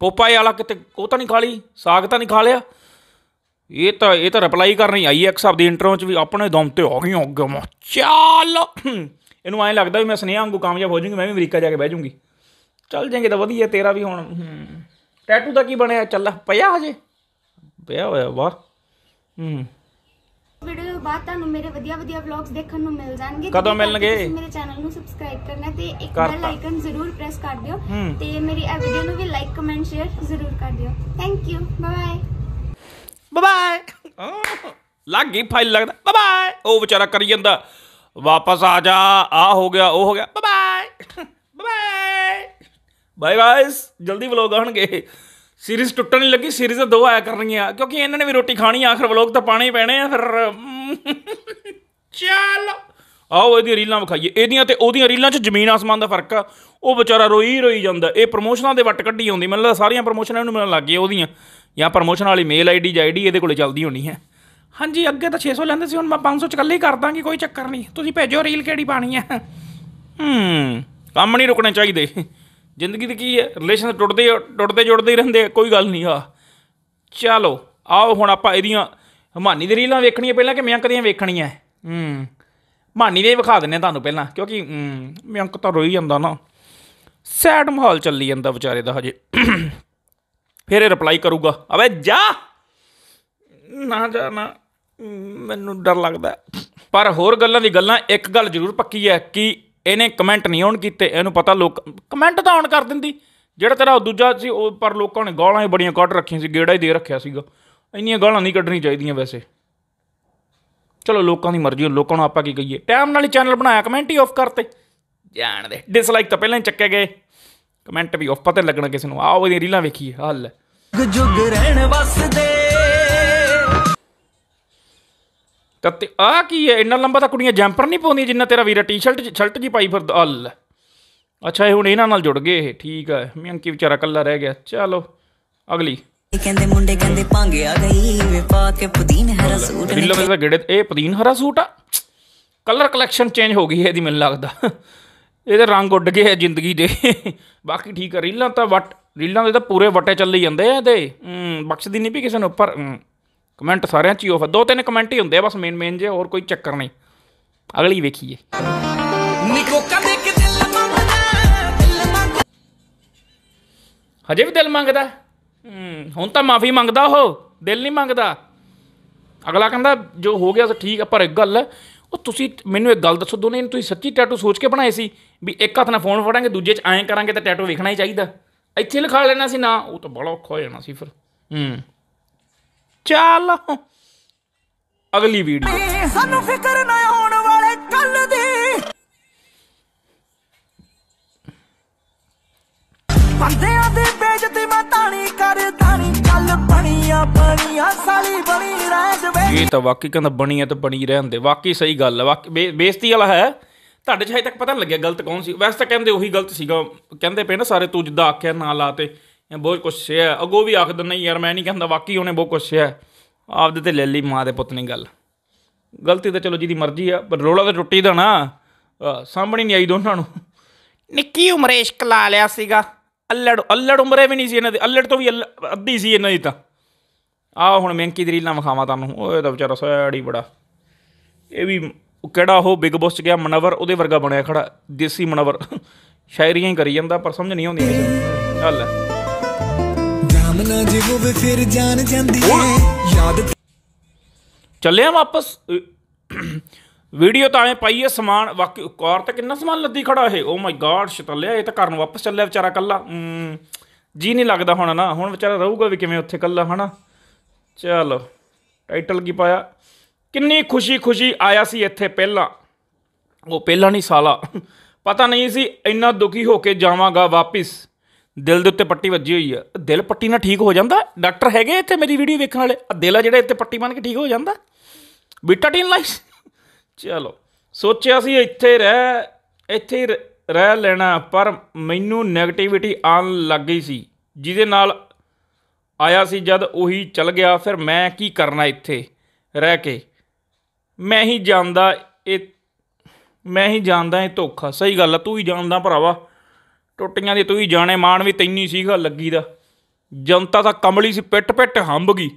ਪੋਪਾਏ ਵਾਲਾ ਕਿਤੇ ਉਹ ਤਾਂ ਨਹੀਂ ਖਾ ਲਈ ਸਾਗ ਤਾਂ ਨਹੀਂ ਖਾ ਲਿਆ ਇਹ ਤਾਂ ਇਹ ਤਾਂ ਰਿਪਲਾਈ ਕਰਨ ਹੀ ਆਈ ਐਕਸ ਆਪ ਦੀ ਇੰਟਰੋ ਚ ਵੀ ਆਪਣੇ ਦਮ ਤੇ ਹੋ ਗਈ ਹੋ ਗਿਆ ਮੈਂ ਇਹਨੂੰ ਐ ਲੱਗਦਾ ਵੀ ਮੈਂ ਸਨੇਹਾ ਵਾਂਗੂ ਕਾਮਯਾਬ ਹੋ ਜਾਊਂਗੀ ਮੈਂ ਵੀ ਅਮਰੀਕਾ ਜਾ ਕੇ ਬਹਿ ਜਾਊਂਗੀ ਚੱਲ ਜਾਂਗੇ ਤਾਂ ਵਧੀਆ ਤੇਰਾ ਵੀ ਹੁਣ ਟੈਟੂ ਦਾ ਕੀ ਬਣਿਆ ਚੱਲ ਪਿਆ ਹਜੇ ਪਿਆ ਹੋਇਆ ਵਾ ਹੂੰ ਵੀਡੀਓ ਤੋਂ ਬਾਅਦ ਤੁਹਾਨੂੰ ਮੇਰੇ ਵਧੀਆ ਵਧੀਆ ਵਲੌਗਸ ਦੇਖਣ ਨੂੰ ਮਿਲ ਜਾਣਗੇ ਕਦੋਂ ਮਿਲਣਗੇ ਤੁਸੀਂ ਮੇਰੇ ਚੈਨਲ ਨੂੰ ਸਬਸਕ੍ਰਾਈਬ ਕਰਨਾ ਤੇ ਇੱਕ ਬੈਲ ਆਈਕਨ ਜ਼ਰੂਰ ਪ੍ਰੈਸ ਕਰ ਦਿਓ ਤੇ ਮੇਰੀ ਇਹ ਵੀਡੀਓ ਨੂੰ ਵੀ ਲਾਈਕ ਕਮੈਂਟ ਸ਼ੇਅਰ ਜ਼ਰੂਰ ਕਰ ਦਿਓ thank you bye bye bye ਲੱਗ ਗਈ ਫਾਈਲ ਲੱਗਦਾ ਬਾਏ ਬਾਏ ਉਹ ਵਿਚਾਰਾ ਕਰੀ ਜਾਂਦਾ ਵਾਪਸ ਆ ਜਾ ਆ ਹੋ ਗਿਆ ਉਹ ਹੋ ਗਿਆ ਬਾਏ ਬਾਏ ਬਾਏ ਬਾਏ ਜਲਦੀ ਵਲੌਗ ਆਉਣਗੇ ਸੀਰੀਜ਼ ਟੁੱਟਣ ਨਹੀਂ ਲੱਗੀ ਸੀਰੀਜ਼ ਦੋ ਆਇਆ ਕਰਨੀਆਂ ਕਿਉਂਕਿ ਇਹਨਾਂ ਨੇ ਵੀ ਰੋਟੀ ਖਾਣੀ ਆਖਰ ਵਲੋਗ ਤਾਂ ਪਾਣੇ ਪੈਣੇ ਆ ਫਿਰ ਚੱਲ ਆਓ ਇਹਦੀ ਰੀਲਾਂ ਵਿਖਾਈਏ ਇਹਦੀਆਂ ਤੇ ਉਹਦੀਆਂ ਰੀਲਾਂ 'ਚ ਜ਼ਮੀਨ ਆਸਮਾਨ ਦਾ ਫਰਕ ਆ ਉਹ ਵਿਚਾਰਾ ਰੋਈ ਰੋਈ ਜਾਂਦਾ ਇਹ ਪ੍ਰਮੋਸ਼ਨਾਂ ਦੇ ਵੱਟ ਕੱਢੀ ਆਉਂਦੀ ਮੈਨੂੰ ਲੱਗਦਾ ਸਾਰੀਆਂ ਪ੍ਰਮੋਸ਼ਨਾਂ ਇਹਨੂੰ ਮਿਲਣ ਲੱਗ ਗਈਆਂ ਉਹਦੀਆਂ ਜਾਂ ਪ੍ਰਮੋਸ਼ਨ ਵਾਲੀ ਮੇਲ ਆਈਡੀ ਜਾਂ ਆਈਡੀ ਇਹਦੇ ਕੋਲੇ ਚੱਲਦੀ ਹੋਣੀ ਹੈ ਹਾਂਜੀ ਅੱਗੇ ਤਾਂ 600 ਲੈਂਦੇ ਸੀ ਹੁਣ ਮੈਂ 500 ਚ ਕੱਲੇ ਹੀ ਕਰ ਦਾਂਗੀ ਕੋਈ ਚੱਕਰ ਨਹੀਂ ਤੁਸੀਂ ਭੇਜੋ ਰੀਲ ਕਿਹੜੀ ਪਾਣੀ ਹੈ ਹੂੰ ਕੰਮ ਨਹੀਂ ਰੁਕਣੇ ਚਾਹੀਦੇ ਜ਼ਿੰਦਗੀ ਦੀ ਕੀ ਹੈ ਰਿਲੇਸ਼ਨ ਟੁੱਟਦੇ ਟੁੱਟਦੇ ਜੁੜਦੇ ਹੀ ਰਹਿੰਦੇ ਕੋਈ ਗੱਲ ਨਹੀਂ ਆ ਚਲੋ ਆਓ ਹੁਣ ਆਪਾਂ ਇਹਦੀਆਂ ਹਮਾਨੀ ਦੀ ਰੀਲਾਂ ਵੇਖਣੀਆਂ ਪਹਿਲਾਂ ਕਿ ਮਿਆਂਕ ਦੀਆਂ ਵੇਖਣੀਆਂ ਹੂੰ ਮਾਨੀ ਦੇ ਵਿਖਾ ਦਿੰਨੇ ਤੁਹਾਨੂੰ ਪਹਿਲਾਂ ਕਿਉਂਕਿ ਮਿਆਂਕ ਤਾਂ ਰੋਈ ਜਾਂਦਾ ਨਾ ਸੈਡ ਮਾਹੌਲ ਚੱਲੀ ਜਾਂਦਾ ਵਿਚਾਰੇ ਦਾ ਹਜੇ ਫਿਰ ਇਹ ਰਿਪਲਾਈ ਕਰੂਗਾ ਅਬੇ ਜਾ ਨਾ ਜਾ ਨਾ ਮੈਨੂੰ ਡਰ ਲੱਗਦਾ ਪਰ ਹੋਰ ਗੱਲਾਂ ਦੀ ਗੱਲਾਂ ਇੱਕ ਗੱਲ ਜ਼ਰੂਰ ਪੱਕੀ ਹੈ ਕਿ ਇਹਨੇ ਕਮੈਂਟ ਨਹੀਂ ਆਉਣ ਕੀਤੇ ਇਹਨੂੰ ਪਤਾ ਲੋਕ ਕਮੈਂਟ ਤਾਂ ਆਉਣ ਕਰ ਦਿੰਦੀ ਜਿਹੜਾ ਤੇਰਾ ਦੂਜਾ ਸੀ ਉਹ ਪਰ ਲੋਕਾਂ ਨੇ ਗਾਲਾਂ ਹੀ ਬੜੀਆਂ ਕੱਢ ਰੱਖੀਆਂ ਸੀ ਗੇੜਾ ਹੀ ਦੇ ਰੱਖਿਆ ਸੀਗਾ ਇੰਨੀਆਂ ਗਾਲਾਂ ਨਹੀਂ ਕੱਢਣੀ ਚਾਹੀਦੀਆਂ ਵੈਸੇ ਚਲੋ ਲੋਕਾਂ ਦੀ ਮਰਜ਼ੀ ਹੈ ਲੋਕਾਂ ਨੂੰ ਆਪਾਂ ਕੀ ਕਹੀਏ ਟਾਈਮ ਨਾਲ ਹੀ ਚੈਨਲ ਬਣਾਇਆ ਕਮੈਂਟ ਹੀ ਆਫ ਕਰਤੇ ਜਾਣ ਦੇ ਡਿਸਲਾਈਕ ਤਾਂ ਪਹਿਲਾਂ ਹੀ ਚੱਕੇ ਗਏ ਕਮੈਂਟ ਵੀ ਆਫ ਪਤਾ ਲੱਗਣਾ ਕਿਸੇ ਨੂੰ ਆਓ ਇਹਦੀਆਂ ਰੀਲਾਂ ਵੇਖੀਏ ਹੱਲ ਜੁਗ ਰਹਿਣ ਵਸਦੇ ਤਾਂ ਤੇ ਆ ਕੀ ਹੈ ਇੰਨਾ ਲੰਬਾ ਤਾਂ ਕੁੜੀਆਂ ਜੈਂਪਰ ਨਹੀਂ ਪਾਉਂਦੀਆਂ ਜਿੰਨਾ ਤੇਰਾ ਵੀਰਾ ਟੀ-ਸ਼ਰਟ ਸ਼ਰਟ ਜੀ ਪਾਈ ਫਿਰਦਾ ਅੱਲ ਅੱਛਾ ਇਹ ਹੁਣ ਇਹਨਾਂ ਨਾਲ ਜੁੜ ਗਏ ਇਹ ਠੀਕ ਹੈ ਮਿਆਂਕੀ ਵਿਚਾਰਾ ਕੱਲਾ ਰਹਿ ਗਿਆ ਚਲੋ ਅਗਲੀ ਕਹਿੰਦੇ ਮੁੰਡੇ ਕਹਿੰਦੇ ਭਾਂਗੇ ਆ ਗਈ ਵੇ ਪਾ ਕੇ ਪੁਦੀਨ ਹਰਾ ਸੂਟ ਦਿੱਲੋ ਮੇਰੇ ਗੇੜੇ ਇਹ ਪੁਦੀਨ ਹਰਾ ਸੂਟ ਆ ਕਲਰ ਕਲੈਕਸ਼ਨ ਚੇਂਜ ਹੋ ਗਈ ਹੈ ਇਹਦੀ ਮੈਨੂੰ ਲੱਗਦਾ ਇਹਦੇ ਰੰਗ ਉੱਡ ਗਏ ਹੈ ਜ਼ਿੰਦਗੀ ਦੇ ਬਾਕੀ ਠੀਕ ਹੈ ਰੀਲਾਂ ਤਾਂ ਵਟ ਰੀਲਾਂ ਦੇ ਤਾਂ ਪੂਰੇ ਵਟੇ ਚੱਲੇ ਜਾਂਦੇ ਆ ਇਹਦੇ ਬਖਸ਼ਦੀ ਨਹੀਂ ਵੀ ਕਿਸੇ ਨੂੰ ਪਰ ਕਮੈਂਟ ਸਾਰਿਆਂ 'ਚ ਹੀ ਆਫ ਦੋ ਤਿੰਨ ਕਮੈਂਟ ਹੀ ਹੁੰਦੇ ਆ ਬਸ ਮੇਨ ਮੇਨ ਜੇ ਹੋਰ ਕੋਈ ਚੱਕਰ ਨਹੀਂ ਅਗਲੀ ਵੇਖੀਏ ਨਿਕੋ ਕਦੇ ਕਿ ਦਿਲ ਮੰਗਦਾ ਹਜੇ ਵੀ ਦਿਲ ਮੰਗਦਾ ਹੁਣ ਤਾਂ ਮਾਫੀ ਮੰਗਦਾ ਉਹ ਦਿਲ ਨਹੀਂ ਮੰਗਦਾ ਅਗਲਾ ਕਹਿੰਦਾ ਜੋ ਹੋ ਗਿਆ ਸੋ ਠੀਕ ਆ ਪਰ ਇੱਕ ਗੱਲ ਉਹ ਤੁਸੀਂ ਮੈਨੂੰ ਇੱਕ ਗੱਲ ਦੱਸੋ ਦੋਨੇ ਤੁਸੀਂ ਸੱਚੀ ਟੈਟੂ ਸੋਚ ਕੇ ਬਣਾਏ ਸੀ ਵੀ ਇੱਕ ਹੱਥ ਨਾਲ ਫੋਨ ਫੜਾਂਗੇ ਦੂਜੇ 'ਚ ਐਂ ਕਰਾਂਗੇ ਤਾਂ ਟੈਟੂ ਵੇਖਣਾ ਹੀ ਚਾਹੀਦਾ ਇੱਥੇ ਲਿਖਾ ਲੈਣਾ ਸੀ ਨਾ ਉਹ ਤਾਂ ਬੜਾ ਔਖਾ ਹੋ ਜਾਣਾ ਸੀ ਫਿਰ ਹੂੰ ਚੱਲ ਅਗਲੀ ਵੀਡੀਓ ਸਾਨੂੰ ਫਿਕਰ ਨਾ ਹੋਣ ਵਾਲੇ ਕੱਲ ਦੀ ਬੰਦਿਆਂ ਦੀ ਬੇਇੱਜ਼ਤੀ ਮੈਂ ਤਾਣੀ ਕਰ ਤਾਣੀ ਕੱਲ ਬਣੀਆਂ ਬਣੀਆਂ ਸਾਲੀ ਬਣੀ ਰਹਿ ਜਵੇ ਇਹ ਤਾਂ ਵਾਕਈ ਕਹਿੰਦਾ ਬਣੀਆਂ ਤੇ ਬਣੀ ਰਹਿੰਦੇ ਵਾਕਈ ਸਹੀ ਗੱਲ ਹੈ ਬੇਇੱਜ਼ਤੀ ਵਾਲਾ ਹੈ ਤੁਹਾਡੇ ਚ ਹਜੇ ਤੱਕ ਪਤਾ ਨਹੀਂ ਲੱਗਿਆ ਗਲਤ ਕੌਣ ਸੀ ਵੈਸੇ ਤਾਂ ਕਹਿੰਦੇ ਉਹੀ ਗਲਤ ਸੀਗਾ ਕਹਿੰਦੇ ਪਏ ਨਾ ਸਾਰੇ ਤੂੰ ਜਿੱਦਾਂ ਆਖਿਆ ਨਾ ਲਾ ਤੇ ਇਹ ਬਹੁਤ ਕੁਛ ਹੈ ਅਗੋ ਵੀ ਆਖ ਦਿੰਦਾ ਯਾਰ ਮੈਂ ਨਹੀਂ ਕਹਿੰਦਾ ਵਾਕਈ ਉਹਨੇ ਬਹੁਤ ਕੁਛ ਹੈ ਆਪਦੇ ਤੇ ਲੈ ਲਈ ਮਾਂ ਦੇ ਪੁੱਤ ਨੇ ਗੱਲ ਗਲਤੀ ਤਾਂ ਚਲੋ ਜਿਹਦੀ ਮਰਜ਼ੀ ਆ ਪਰ ਰੋਲਾ ਤਾਂ ਟੁੱਟੀ ਦਾ ਨਾ ਸਾਹਮਣੇ ਨਹੀਂ ਆਈ ਦੋਨਾਂ ਨੂੰ ਨਿੱਕੀ ਉਮਰੇ ਇਸ਼ਕ ਲਾ ਲਿਆ ਸੀਗਾ ਅੱਲੜ ਅੱਲੜ ਉਮਰੇ ਵੀ ਨਹੀਂ ਸੀ ਇਹਨਾਂ ਦੇ ਅੱਲੜ ਤੋਂ ਵੀ ਅੱਧੀ ਸੀ ਇਹਨਾਂ ਦੀ ਤਾਂ ਆ ਹੁਣ ਮੈਂਕੀ ਦੀ ਰੀਲਾਂ ਵਿਖਾਵਾਂ ਤੁਹਾਨੂੰ ਓਏ ਤਾਂ ਵਿਚਾਰਾ ਸੜੀ ਬੜਾ ਇਹ ਵੀ ਕਿਹੜਾ ਉਹ ਬਿਗ ਬੌਸ ਚ ਗਿਆ ਮਨਵਰ ਉਹਦੇ ਵਰਗਾ ਬਣਿਆ ਖੜਾ ਦੇਸੀ ਮਨਵਰ ਸ਼ਾਇਰੀਆਂ ਹੀ ਕਰੀ ਜਾਂਦਾ ਪਰ ਸਮਝ ਨਹੀਂ ਆਉਂਦੀ ਕਿਸੇ ਚੱਲ ਕੰਮ ਨਾ ਜੇ ਹੋਵੇ ਫਿਰ ਜਾਣ ਜਾਂਦੀ ਏ ਯਾਦ ਚੱਲੇ ਆ ਵਾਪਸ ਵੀਡੀਓ ਤਾਂ ਐ ਪਾਈਏ ਸਮਾਨ ਵਾਕਈ ਕੌਰ ਤਾਂ ਕਿੰਨਾ ਸਮਾਨ ਲੱਦੀ ਖੜਾ ਇਹ ਓ ਮਾਈ ਗਾਡ ਸ਼ਤਲਿਆ ਇਹ ਤਾਂ ਘਰ ਨੂੰ ਵਾਪਸ ਚੱਲਿਆ ਵਿਚਾਰਾ ਕੱਲਾ ਜੀ ਨਹੀਂ ਲੱਗਦਾ ਹੁਣ ਨਾ ਹੁਣ ਵਿਚਾਰਾ ਰਹੂਗਾ ਵੀ ਕਿਵੇਂ ਉੱਥੇ ਕੱਲਾ ਹਨਾ ਚਲ ਟਾਈਟਲ ਕੀ ਪਾਇਆ ਕਿੰਨੀ ਖੁਸ਼ੀ ਖੁਸ਼ੀ ਆਇਆ ਸੀ ਇੱਥੇ ਪਹਿਲਾਂ ਉਹ ਪਹਿਲਾਂ ਨਹੀਂ ਸਾਲਾ ਪਤਾ ਨਹੀਂ ਸੀ ਇੰਨਾ ਦੁਖੀ ਹੋ ਕੇ ਜਾਵਾਂਗਾ ਵਾਪਿਸ ਦਿਲ ਦੇ ਉੱਤੇ ਪੱਟੀ ਵੱਜੀ ਹੋਈ ਆ ਦਿਲ ਪੱਟੀ ਨਾਲ ਠੀਕ ਹੋ ਜਾਂਦਾ ਡਾਕਟਰ ਹੈਗੇ ਇੱਥੇ ਮੇਰੀ ਵੀਡੀਓ ਵੇਖਣ ਵਾਲੇ ਆ ਦਿਲ ਆ ਜਿਹੜਾ ਇੱਥੇ ਪੱਟੀ ਬੰਨ ਕੇ ਠੀਕ ਹੋ ਜਾਂਦਾ ਬੀਟਾਟਿਨ ਲਾਈਸ ਚਲੋ ਸੋਚਿਆ ਸੀ ਇੱਥੇ ਰਹਿ ਇੱਥੇ ਰਹਿ ਲੈਣਾ ਪਰ ਮੈਨੂੰ 네ਗੇਟਿਵਿਟੀ ਆਉਣ ਲੱਗ ਗਈ ਸੀ ਜਿਹਦੇ ਨਾਲ ਆਇਆ ਸੀ ਜਦ ਉਹੀ ਚਲ ਗਿਆ ਫਿਰ ਮੈਂ ਕੀ ਕਰਨਾ ਇੱਥੇ ਰਹਿ ਕੇ ਮੈਂ ਹੀ ਜਾਣਦਾ ਇਹ ਮੈਂ ਹੀ ਜਾਣਦਾ ਇਹ ਧੋਖਾ ਸਹੀ ਗੱਲ ਆ ਤੂੰ ਹੀ ਜਾਣਦਾ ਭਰਾਵਾ ਟੁੱਟੀਆਂ ਦੀ ਤੂੰ ਹੀ ਜਾਣੇ ਮਾਣ ਵੀ ਹੀ ਸੀਗਾ ਲੱਗੀ ਦਾ ਜਨਤਾ ਤਾਂ ਕਮਲੀ ਸੀ ਪਿੱਟ ਪਿੱਟ ਹੰਬ ਗਈ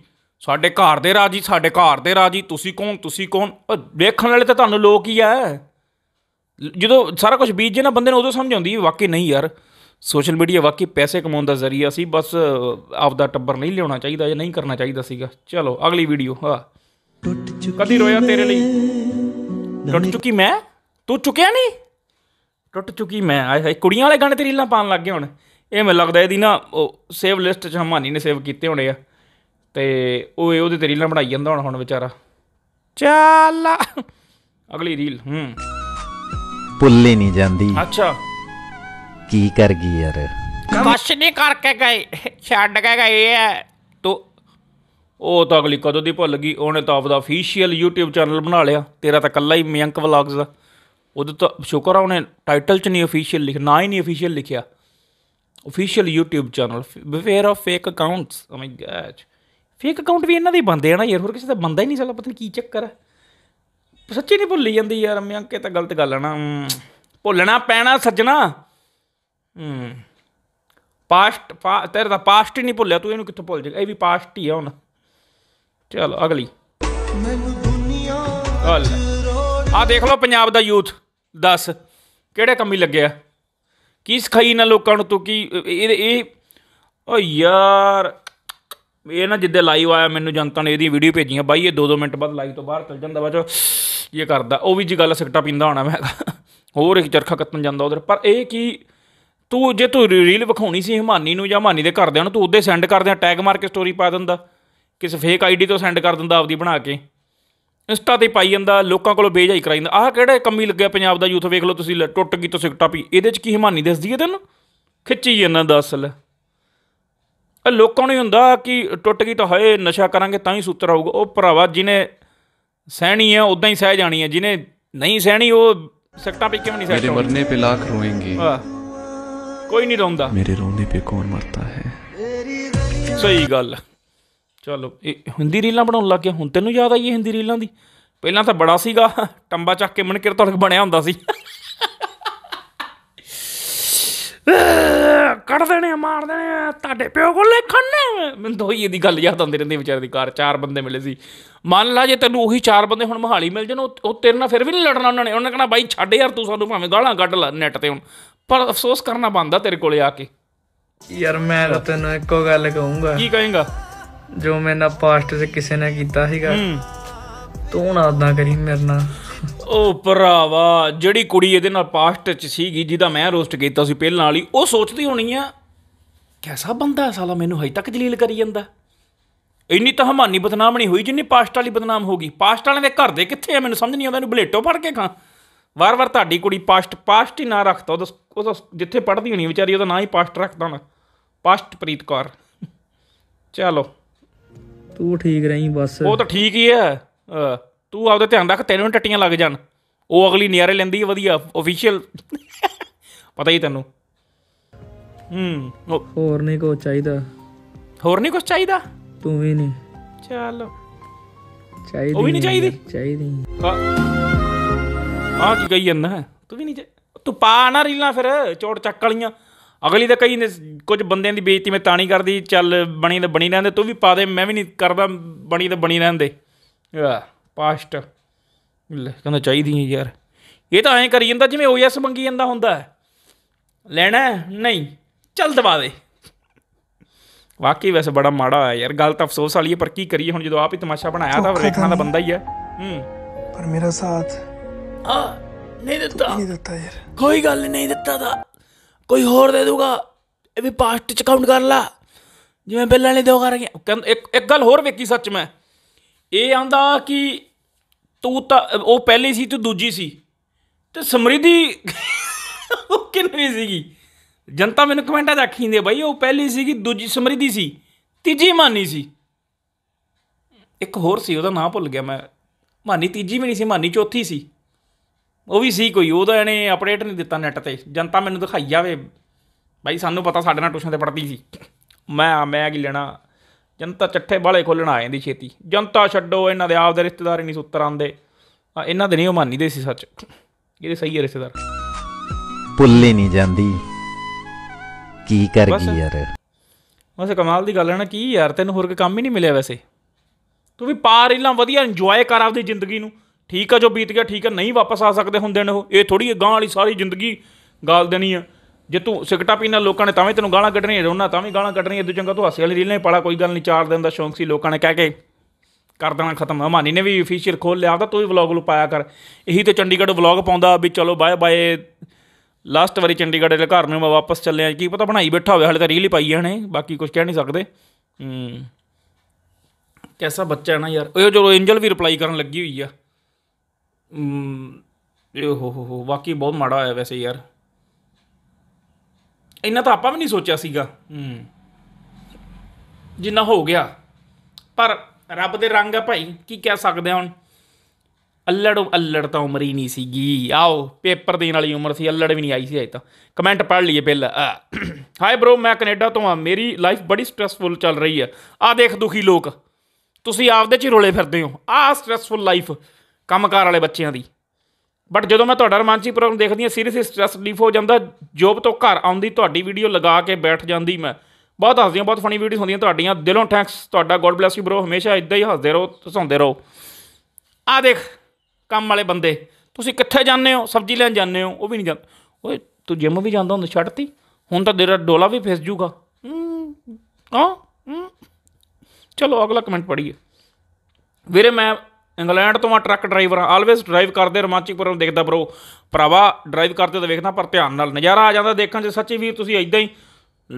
ਸਾਡੇ ਘਰ ਦੇ ਰਾਜੀ ਸਾਡੇ ਘਰ ਦੇ ਰਾਜੀ ਤੁਸੀਂ ਕੌਣ ਤੁਸੀਂ ਕੌਣ ਵੇਖਣ ਵਾਲੇ ਤਾਂ ਤੁਹਾਨੂੰ ਲੋਕ ਹੀ ਆ ਜਦੋਂ ਸਾਰਾ ਕੁਝ ਬੀਜੇ ਨਾ ਬੰਦੇ ਨੂੰ ਉਦੋਂ ਸਮਝ ਆਉਂਦੀ ਵਾਕਈ ਨਹੀਂ ਯਾਰ ਸੋਸ਼ਲ ਮੀਡੀਆ ਵਾਕਈ ਪੈਸੇ ਕਮਾਉਣ ਦਾ ਜ਼ਰੀਆ ਸੀ ਬਸ ਆਪਦਾ ਟੱਬਰ ਨਹੀਂ ਲਿਆਉਣਾ ਚਾਹੀਦਾ ਜਾਂ ਨਹੀਂ ਕਰਨਾ ਚਾਹੀਦਾ ਸੀਗਾ ਚਲੋ ਅਗਲੀ ਵੀਡੀਓ ਹਾਂ ਟੁੱਟ ਚੁੱਕੀ ਕਦੀ ਰੋਇਆ ਤੇਰੇ ਲਈ ਟੁੱਟ ਚੁੱਕੀ ਮੈਂ ਤੂੰ ਚੁੱਕਿਆ ਨਹੀਂ ਟੁੱਟ ਚੁੱਕੀ ਮੈਂ ਆਏ ਹਾਏ ਕੁੜੀਆਂ ਵਾਲੇ ਗਾਣੇ ਤੇ ਰੀਲਾਂ ਪਾਉਣ ਲੱਗ ਗਏ ਹੁਣ ਇਹ ਮੈਨੂੰ ਲੱਗਦਾ ਇਹਦੀ ਨਾ ਉਹ ਸੇਵ ਲਿਸਟ 'ਚ ਹਮਾਨੀ ਨੇ ਸੇਵ ਕੀਤੇ ਹੋਣੇ ਆ ਤੇ ਉਹ ਉਹਦੇ ਤੇ ਰੀਲਾਂ ਬਣਾਈ ਜਾਂਦਾ ਹੁਣ ਹੁਣ ਵਿਚਾਰਾ ਚੱਲ ਅਗਲੀ ਰੀਲ ਹੂੰ ਪੁੱਲੇ ਨਹੀਂ ਜਾਂਦੀ ਅੱਛਾ ਕੀ ਕਰ ਗਈ ਯਾਰ ਕੁਛ ਨਹੀਂ ਕਰਕੇ ਗਏ ਛੱਡ ਕੇ ਗਏ ਐ ਤੋ ਉਹ ਤਾਂ ਅਗਲੀ ਕਦੋਂ ਦੀ ਭੁੱਲ ਗਈ ਉਹਨੇ ਤਾਂ ਆਪਦਾ ਅਫੀਸ਼ੀਅਲ YouTube ਚੈਨਲ ਬਣਾ ਲਿਆ ਤੇਰਾ ਤਾਂ ਕੱਲਾ ਹੀ ਮਿਆਂਕ ਵਲੌਗਸ ਦਾ ਉਹਦੇ ਤਾਂ ਸ਼ੁਕਰ ਆ ਉਹਨੇ ਟਾਈਟਲ 'ਚ ਨਹੀਂ ਅਫੀਸ਼ੀਅਲ ਲਿਖਿਆ ਨਾ ਹੀ ਨਹੀਂ ਅਫੀਸ਼ੀਅਲ ਲਿਖਿਆ official YouTube channel beware of fake accounts oh my god fake account ਵੀ ਇਹਨਾਂ ਦੇ ਬੰਦੇ ਆ ਨਾ ਯਾਰ ਹੋਰ ਕਿਸੇ ਦਾ ਬੰਦਾ ਹੀ ਨਹੀਂ ਸਾਲਾ ਪਤਾ ਨਹੀਂ ਕੀ ਚੱਕਰ ਹੈ ਸੱਚੀ ਨਹੀਂ ਭੁੱਲੀ ਜਾਂਦੀ ਯਾਰ ਮੈਂ ਕਿ ਤਾਂ ਗਲਤ ਗੱਲ ਆ ਨਾ ਭੁੱਲਣਾ ਪੈਣਾ ਸੱਜਣਾ ਹੂੰ ਪਾਸਟ ਤੇਰੇ ਦਾ ਪਾਸਟ ਹੀ ਨਹੀਂ ਭੁੱਲਿਆ ਤੂੰ ਇਹਨੂੰ ਕਿੱਥੋਂ ਭੁੱਲ ਜਾਏਗਾ ਇਹ ਵੀ ਪਾਸਟ ਹੀ ਆ ਹੁਣ ਚਲ ਅਗਲੀ ਮੈਨੂੰ ਦੁਨੀਆ ਅੱਲਾ ਆ ਦੇਖ ਲਓ ਪੰਜਾਬ ਦਾ ਯੂਥ ਦੱਸ ਕਿਹੜੇ ਕੰਮੀ ਲੱਗਿਆ ਕੀ ਸਿਖਾਈ ਨਾ ਲੋਕਾਂ ਨੂੰ ਤੂੰ ਕੀ ਇਹ ਇਹ ਓ ਯਾਰ ਇਹ ਨਾ ਜਿੱਦੇ ਲਾਈਵ ਆਇਆ ਮੈਨੂੰ ਜਨਤਾ ਨੇ ਇਹਦੀ ਵੀਡੀਓ ਭੇਜੀਆਂ ਬਾਈ ਇਹ 2-2 ਮਿੰਟ ਬਾਅਦ ਲਾਈਵ ਤੋਂ ਬਾਹਰ ਚਲ ਜਾਂਦਾ ਬਾਚੋ ਇਹ ਕਰਦਾ ਉਹ ਵੀ ਜੀ ਗੱਲ ਸਿਕਟਾ ਪੀਂਦਾ ਹੋਣਾ ਮੈਂ ਹੋਰ ਇੱਕ ਚਰਖਾ ਕੱਤਨ ਜਾਂਦਾ ਉਧਰ ਪਰ ਇਹ ਕੀ ਤੂੰ ਜੇ ਤੂੰ ਰੀਲ ਵਿਖਾਉਣੀ ਸੀ ਹਮਾਨੀ ਨੂੰ ਜਾਂ ਹਮਾਨੀ ਦੇ ਘਰਦਿਆਂ ਨੂੰ ਤੂੰ ਉਹਦੇ ਸੈਂਡ ਕਰਦਿਆਂ ਟੈਗ ਮਾਰ ਕੇ ਸਟੋਰੀ ਪਾ ਦਿੰਦਾ ਕਿਸੇ ਫੇਕ ਆਈਡੀ ਤੋਂ ਸੈਂਡ ਕਰ ਦਿੰਦਾ ਆਪਦੀ ਬਣਾ ਕੇ ਇੰਸਟਾ ਤੇ ਪਾਈ ਜਾਂਦਾ ਲੋਕਾਂ ਕੋਲੋਂ ਬੇਜਾਈ ਕਰਾਈ ਜਾਂਦਾ ਆਹ ਕਿਹੜਾ ਕੰਮੀ ਲੱਗਿਆ ਪੰਜਾਬ ਦਾ ਯੂਥ ਵੇਖ ਲਓ ਤੁਸੀਂ ਟੁੱਟ ਗਈ ਤੋਂ ਸਿਕਟਾ ਪੀ ਇਹਦੇ 'ਚ ਕੀ ਹਮਾਨੀ ਦੱਸਦੀ ਹੈ ਤੈਨੂੰ ਖਿੱਚੀ ਜਾਂਦਾ ਅਸਲ ਇਹ ਲੋਕਾਂ ਨੂੰ ਹੁੰਦਾ ਕਿ ਟੁੱਟ ਗਈ ਤਾਂ ਹਏ ਨਸ਼ਾ ਕਰਾਂਗੇ ਤਾਂ ਹੀ ਸੁੱਤਰ ਆਊਗਾ ਉਹ ਭਰਾਵਾ ਜਿਨੇ ਸਹਿਣੀ ਹੈ ਉਦਾਂ ਹੀ ਸਹਿ ਜਾਣੀ ਹੈ ਜਿਨੇ ਨਹੀਂ ਸਹਿਣੀ ਉਹ ਸਿਕਟਾ ਪੀ ਕਿਵੇਂ ਨਹੀਂ ਸਹਿ ਮੇਰੇ ਮਰਨੇ ਪੇ ਲੱਖ ਰੋਏਗੇ ਕੋਈ ਨਹੀਂ ਰੋਂਦਾ ਮੇਰੇ ਰੋਂਦੇ ਪੇ ਕੌਣ ਮਰਦਾ ਹੈ ਸਹੀ ਗੱਲ ਚਲੋ ਇਹ ਹਿੰਦੀ ਰੀਲਾਂ ਬਣਾਉਣ ਲੱਗ ਗਿਆ ਹੁਣ ਤੈਨੂੰ ਯਾਦ ਆਈ ਇਹ ਹਿੰਦੀ ਰੀਲਾਂ ਦੀ ਪਹਿਲਾਂ ਤਾਂ ਬੜਾ ਸੀਗਾ ਟੰਬਾ ਚੱਕ ਕੇ ਮਣਕਿਰ ਤੜਕ ਬਣਿਆ ਹੁੰਦਾ ਸੀ ਕੱਢ ਦੇਣੇ ਮਾਰ ਦੇਣੇ ਤੁਹਾਡੇ ਪਿਓ ਕੋਲ ਲੇਖਣ ਨੇ ਮੈਂ ਦੋਈਏ ਦੀ ਇਹਦੀ ਗੱਲ ਯਾਦ ਆਉਂਦੀ ਰਹਿੰਦੀ ਵਿਚਾਰੇ ਦੀ ਕਾਰ ਚਾਰ ਬੰਦੇ ਮਿਲੇ ਸੀ ਮੰਨ ਲਾ ਜੇ ਤੈਨੂੰ ਉਹੀ ਚਾਰ ਬੰਦੇ ਹੁਣ ਮਹਾਲੀ ਮਿਲ ਜਾਣ ਉਹ ਤੇਰੇ ਨਾਲ ਫਿਰ ਵੀ ਨਹੀਂ ਲੜਨਾ ਉਹਨਾਂ ਨੇ ਉਹਨਾਂ ਕਹਣਾ ਬਾਈ ਛੱਡ ਯਾਰ ਤੂੰ ਸਾਨੂੰ ਭਾਵੇਂ ਗਾਲਾਂ ਕੱਢ ਲੈ ਨੈਟ ਤੇ ਹੁਣ ਪਰ ਅਫਸੋਸ ਕਰਨਾ ਬੰਦਾ ਤੇਰੇ ਕੋਲੇ ਆ ਕੇ ਯਾਰ ਮੈਂ ਤਾਂ ਤੈਨੂੰ ਇੱਕੋ ਗੱਲ ਕਹੂੰਗਾ ਕੀ ਕਹੇਂਗਾ ਜੋ ਮੇਰੇ ਪਾਸਟ ਤੇ ਕਿਸੇ ਨੇ ਕੀਤਾ ਸੀਗਾ ਤੂੰ ਨਾ ਉਦਾਂ ਕਰੀ ਮੇਰੇ ਨਾਲ ਉਹ ਭਰਾਵਾ ਜਿਹੜੀ ਕੁੜੀ ਇਹਦੇ ਨਾਲ ਪਾਸਟ 'ਚ ਸੀਗੀ ਜਿਹਦਾ ਮੈਂ ਰੋਸਟ ਕੀਤਾ ਸੀ ਪਹਿਲਾਂ ਵਾਲੀ ਉਹ ਸੋਚਦੀ ਹੋਣੀ ਆ ਕਿਹਦਾ ਬੰਦਾ ਸਾਲਾ ਮੈਨੂੰ ਹਜੇ ਤੱਕ ਜਲੀਲ ਕਰੀ ਜਾਂਦਾ ਇੰਨੀ ਤਾਂ ਹਮਾਨੀ ਬਦਨਾਮ ਨਹੀਂ ਹੋਈ ਜਿੰਨੀ ਪਾਸਟ ਵਾਲੀ ਬਦਨਾਮ ਹੋ ਗਈ ਪਾਸਟ ਵਾਲਿਆਂ ਦੇ ਘਰ ਦੇ ਕਿੱਥੇ ਆ ਮੈਨੂੰ ਸਮਝ ਨਹੀਂ ਆਉਂਦਾ ਇਹਨੂੰ ਬਲੇਟੋ ਫੜ ਕੇ ਖਾਂ ਵਾਰ-ਵਾਰ ਤੁਹਾਡੀ ਕੁੜੀ ਪਾਸਟ ਪਾਸਟ ਹੀ ਨਾ ਰੱਖਦਾ ਉਹਦਾ ਉਹਦਾ ਜਿੱਥੇ ਪੜਦੀ ਹੋਣੀ ਵਿਚਾਰੀ ਉਹਦਾ ਨਾਂ ਹੀ ਪਾਸਟ ਰੱਖਦਾ ਨਾ ਪਾਸਟ ਪ੍ਰੀਤਕੌਰ ਚਲੋ ਤੂੰ ਠੀਕ ਰਹੀ ਬਸ ਉਹ ਤਾਂ ਠੀਕ ਹੀ ਐ ਤੂੰ ਆਪਦੇ ਧਿਆਨ ਰੱਖ ਤੈਨੂੰ ਟੱਟੀਆਂ ਲੱਗ ਜਾਣ ਉਹ ਅਗਲੀ ਨਿਆਰੇ ਲੈਂਦੀ ਹੈ ਵਧੀਆ ਅਫੀਸ਼ੀਅਲ ਪਤਾ ਹੀ ਤੈਨੂੰ ਹੂੰ ਹੋਰ ਨਹੀਂ ਕੋ ਚਾਹੀਦਾ ਹੋਰ ਨਹੀਂ ਕੁਝ ਚਾਹੀਦਾ ਤੂੰ ਵੀ ਨਹੀਂ ਚੱਲ ਚਾਹੀਦੀ ਉਹ ਵੀ ਨਹੀਂ ਚਾਹੀਦੀ ਚਾਹੀਦੀ ਆ ਕੀ ਗਈ ਅੰਨਾ ਤੂੰ ਵੀ ਨਹੀਂ ਤੂੰ ਪਾ ਨਾ ਰੀਲਾਂ ਫਿਰ ਚੋੜ ਚੱਕ ਵਾਲੀਆਂ ਅਗਲੀ ਤਾਂ ਕਈ ਕੁਝ ਬੰਦਿਆਂ ਦੀ ਬੇਇੱਜ਼ਤੀ ਮੈਂ ਤਾਣੀ ਕਰਦੀ ਚੱਲ ਬਣੀ ਤਾਂ ਬਣੀ ਰਹਿੰਦੇ ਤੂੰ ਵੀ ਪਾ ਦੇ ਮੈਂ ਵੀ ਨਹੀਂ ਕਰਦਾ ਬਣੀ ਤਾਂ ਬਣੀ ਰਹਿੰਦੇ ਪਾਸਟ ਲੈ ਕਹਿੰਦਾ ਚਾਹੀਦੀ ਹੈ ਯਾਰ ਇਹ ਤਾਂ ਐਂ ਕਰੀ ਜਾਂਦਾ ਜਿਵੇਂ ਓਐਸ ਮੰਗੀ ਜਾਂਦਾ ਹੁੰਦਾ ਲੈਣਾ ਨਹੀਂ ਚੱਲ ਦਵਾ ਦੇ ਵਾਕਈ ਵੈਸੇ ਬੜਾ ਮਾੜਾ ਹੈ ਯਾਰ ਗੱਲ ਤਾਂ ਅਫਸੋਸ ਵਾਲੀ ਹੈ ਪਰ ਕੀ ਕਰੀਏ ਹੁਣ ਜਦੋਂ ਆਪ ਹੀ ਤਮਾਸ਼ਾ ਬਣਾਇਆ ਤਾਂ ਵੇਖਣਾ ਦਾ ਬੰਦਾ ਹੀ ਹੈ ਹੂੰ ਪਰ ਮੇਰਾ ਸਾਥ ਆ ਨਹੀਂ ਦਿੱਤਾ ਨਹੀਂ ਦਿੱਤਾ ਯਾਰ ਕੋਈ ਗੱਲ ਨਹੀਂ ਦਿੱਤਾ ਦਾ ਕੋਈ ਹੋਰ ਦੇ ਦੂਗਾ ਇਹ ਵੀ ਪਾਸਟ ਚ ਕਾਊਂਟ ਕਰ ਲਾ ਜਿਵੇਂ ਬਿੱਲਾਂ ਨੇ ਦੋ ਕਰ ਗਿਆ ਇੱਕ ਇੱਕ ਗੱਲ ਹੋਰ ਵੇਖੀ ਸੱਚ ਮੈਂ ਇਹ ਆਂਦਾ ਕਿ ਤੂੰ ਤਾਂ ਉਹ ਪਹਿਲੀ ਸੀ ਤੂੰ ਦੂਜੀ ਸੀ ਤੇ ਸਮਰਿੱਧੀ ਉਹ ਕਿੰਨੀ ਸੀਗੀ ਜਨਤਾ ਮੈਨੂੰ ਕਮੈਂਟਾਂ 'ਚ ਆਖੀਂਦੇ ਬਾਈ ਉਹ ਪਹਿਲੀ ਸੀਗੀ ਦੂਜੀ ਸਮਰਿੱਧੀ ਸੀ ਤੀਜੀ ਮਾਨੀ ਸੀ ਇੱਕ ਹੋਰ ਸੀ ਉਹਦਾ ਨਾਮ ਭੁੱਲ ਗਿਆ ਮੈਂ ਮਾਨੀ ਤੀਜੀ ਵੀ ਨਹੀਂ ਸੀ ਮਾਨੀ ਚੌਥੀ ਸੀ ਉਹ ਵੀ ਸੀ ਕੋਈ ਉਹਦਾ ਇਹਨੇ ਅਪਡੇਟ ਨਹੀਂ ਦਿੱਤਾ ਨੈਟ ਤੇ ਜਨਤਾ ਮੈਨੂੰ ਦਿਖਾਈ ਜਾਵੇ ਬਾਈ ਸਾਨੂੰ ਪਤਾ ਸਾਡੇ ਨਾਲ ਟਿਊਸ਼ਨ ਤੇ ਪੜਦੀ ਸੀ ਮੈਂ ਮੈਂ ਕੀ ਲੈਣਾ ਜਨਤਾ ਚੱਠੇ ਬਾਲੇ ਖੋਲਣ ਆ ਜਾਂਦੀ ਛੇਤੀ ਜਨਤਾ ਛੱਡੋ ਇਹਨਾਂ ਦੇ ਆਪ ਦੇ ਰਿਸ਼ਤੇਦਾਰ ਹੀ ਨਹੀਂ ਸੁੱਤਰ ਆਂਦੇ ਇਹਨਾਂ ਦੇ ਨਹੀਂ ਉਹ ਮੰਨੀਦੇ ਸੀ ਸੱਚ ਇਹਦੇ ਸਹੀ ਹੈ ਰਿਸ਼ਤੇਦਾਰ ਪੁੱਲੇ ਨਹੀਂ ਜਾਂਦੀ ਕੀ ਕਰ ਗਈ ਯਾਰ ਬਸ ਕਮਾਲ ਦੀ ਗੱਲ ਹੈ ਨਾ ਕੀ ਯਾਰ ਤੈਨੂੰ ਹੋਰ ਕੋਈ ਕੰਮ ਹੀ ਨਹੀਂ ਮਿਲਿਆ ਵੈਸੇ ਤੂੰ ਵੀ ਪਾਰ ਇਲਾਂ ਵਧੀਆ ਇੰਜੋਏ ਕਰ ਆਪਦੀ ਜ਼ਿੰਦਗੀ ਨੂੰ ਠੀਕ ਆ ਜੋ ਬੀਤ ਗਿਆ ਠੀਕ ਆ ਨਹੀਂ ਵਾਪਸ ਆ ਸਕਦੇ ਹੁੰਦੇ ਨੇ ਉਹ ਇਹ ਥੋੜੀ ਗਾਂ ਵਾਲੀ ਸਾਰੀ ਜ਼ਿੰਦਗੀ ਗਾਲ ਦੇਣੀ ਆ ਜੇ ਤੂੰ ਸਿਗਟਾ ਪੀਣਾ ਲੋਕਾਂ ਨੇ ਤਾਂ ਵੀ ਤੈਨੂੰ ਗਾਲਾਂ ਕੱਢਣੀਆਂ ਰੋਣਾ ਤਾਂ ਵੀ ਗਾਲਾਂ ਕੱਢਣੀਆਂ ਦੂ ਚੰਗਾ ਤੂੰ ਹਾਸੇ ਵਾਲੀ ਰੀਲ ਨਹੀਂ ਪਾਲਾ ਕੋਈ ਗੱਲ ਨਹੀਂ ਚਾਰ ਦਿਨ ਦਾ ਸ਼ੌਂਕ ਸੀ ਲੋਕਾਂ ਨੇ ਕਹਿ ਕੇ ਕਰ ਦੇਣਾ ਖਤਮ ਮਾਨੀ ਨੇ ਵੀ ਫੀਚਰ ਖੋਲ ਲਿਆ ਆਪਦਾ ਤੂੰ ਵੀ ਵਲੌਗ ਨੂੰ ਪਾਇਆ ਕਰ ਇਹੀ ਤੇ ਚੰਡੀਗੜ੍ਹ ਵਲੌਗ ਪਾਉਂਦਾ ਵੀ ਚਲੋ ਬਾਏ ਬਾਏ ਲਾਸਟ ਵਾਰੀ ਚੰਡੀਗੜ੍ਹ ਦੇ ਘਰ ਨੂੰ ਮੈਂ ਵਾਪਸ ਚੱਲਿਆ ਕੀ ਪਤਾ ਬਣਾਈ ਬੈਠਾ ਹੋਵੇ ਹਲੇ ਤਾਂ ਰੀਲ ਹੀ ਪਾਈ ਜਾਣੇ ਬਾਕੀ ਕੁਝ ਕਹਿ ਨਹੀਂ ਸਕਦੇ ਹੂੰ ਕੈਸਾ ਬੱਚਾ ਹੈ ਨਾ ਯਾਰ ਉਹ ਜੋ ਐਂਜਲ ਵੀ ਰਿਪਲਾਈ ਕਰਨ ਲੱਗੀ ਹੋਈ ਆ ਇਹ ਹੋ ਹੋ ਹੋ ਬਾਕੀ ਬਹੁਤ ਮਾੜਾ ਹੋਇਆ ਵੈਸੇ ਯਾਰ ਇੰਨਾ ਤਾਂ ਆਪਾਂ ਵੀ ਨਹੀਂ ਸੋਚਿਆ ਸੀਗਾ ਹੂੰ ਜਿੰਨਾ ਹੋ ਗਿਆ ਪਰ ਰੱਬ ਦੇ ਰੰਗ ਆ ਭਾਈ ਕੀ ਕਹਿ ਸਕਦੇ ਹਾਂ ਹੁਣ ਅੱਲੜ ਅੱਲੜ ਤਾਂ ਉਮਰ ਹੀ ਨਹੀਂ ਸੀਗੀ ਆਓ ਪੇਪਰ ਦੇਣ ਵਾਲੀ ਉਮਰ ਸੀ ਅੱਲੜ ਵੀ ਨਹੀਂ ਆਈ ਸੀ ਅਜੇ ਤਾਂ ਕਮੈਂਟ ਪੜ ਲਈਏ ਬਿੱਲ ਹਾਈ ਬ్రో ਮੈਂ ਕੈਨੇਡਾ ਤੋਂ ਆ ਮੇਰੀ ਲਾਈਫ ਬੜੀ ਸਟ੍ਰੈਸਫੁਲ ਚੱਲ ਰਹੀ ਆ ਆ ਦੇਖ ਦੁਖੀ ਲੋਕ ਤੁਸੀਂ ਆਪਦੇ ਚ ਰੋਲੇ ਫਿਰਦੇ ਹੋ ਆ ਸਟ੍ਰੈਸਫੁਲ ਲਾਈਫ ਕੰਮਕਾਰ ਵਾਲੇ ਬੱਚਿਆਂ ਦੀ ਬਟ ਜਦੋਂ ਮੈਂ ਤੁਹਾਡਾ ਰਮਾਂਚੀ ਪ੍ਰੋਗਰਾਮ ਦੇਖਦੀ ਹਾਂ ਸੀਰੀਅਸ ਸਟ੍ਰੈਸ ਰਿਲੀਫ ਹੋ ਜਾਂਦਾ ਜੋਬ ਤੋਂ ਘਰ ਆਉਂਦੀ ਤੁਹਾਡੀ ਵੀਡੀਓ ਲਗਾ ਕੇ ਬੈਠ ਜਾਂਦੀ ਮੈਂ ਬਹੁਤ ਹੱਸਦੀ ਹਾਂ ਬਹੁਤ ਫਨੀ ਵੀਡੀਓ ਹੁੰਦੀਆਂ ਤੁਹਾਡੀਆਂ ਦਿਲੋਂ ਥੈਂਕਸ ਤੁਹਾਡਾ ਗੋਡ ਬlesਸ ਯੂ ਬ్రో ਹਮੇਸ਼ਾ ਇਦਾਂ ਹੀ ਹੱਸਦੇ ਰਹੋ ਹਸਾਉਂਦੇ ਰਹੋ ਆ ਦੇਖ ਕੰਮ ਵਾਲੇ ਬੰਦੇ ਤੁਸੀਂ ਕਿੱਥੇ ਜਾਂਦੇ ਹੋ ਸਬਜ਼ੀ ਲੈਣ ਜਾਂਦੇ ਹੋ ਉਹ ਵੀ ਨਹੀਂ ਜਾਂਦੇ ਓਏ ਤੂੰ ਜਿਮ ਵੀ ਜਾਂਦਾ ਹੁੰਦਾ ਛੱਡਤੀ ਹੁਣ ਤਾਂ ਤੇਰਾ ਡੋਲਾ ਵੀ ਫਿਸ ਜੂਗਾ ਹਾਂ ਚਲੋ ਅਗਲਾ ਕਮੈਂਟ ਪੜੀਏ ਵੀਰੇ ਮੈਂ ਇੰਗਲੈਂਡ ਤੋਂ ਆ ਟਰੱਕ ਡਰਾਈਵਰ ਆਲਵੇਸ ਡਰਾਈਵ ਕਰਦੇ ਰੋਮਾਂਚਿਕ ਪ੍ਰੋਗਰਾਮ ਦੇਖਦਾ ਬ్రో ਭਰਾਵਾ ਡਰਾਈਵ ਕਰਦੇ ਤਾਂ ਵੇਖਦਾ ਪਰ ਧਿਆਨ ਨਾਲ ਨਜ਼ਾਰਾ ਆ ਜਾਂਦਾ ਦੇਖਣ 'ਚ ਸੱਚੀ ਵੀਰ ਤੁਸੀਂ ਇਦਾਂ ਹੀ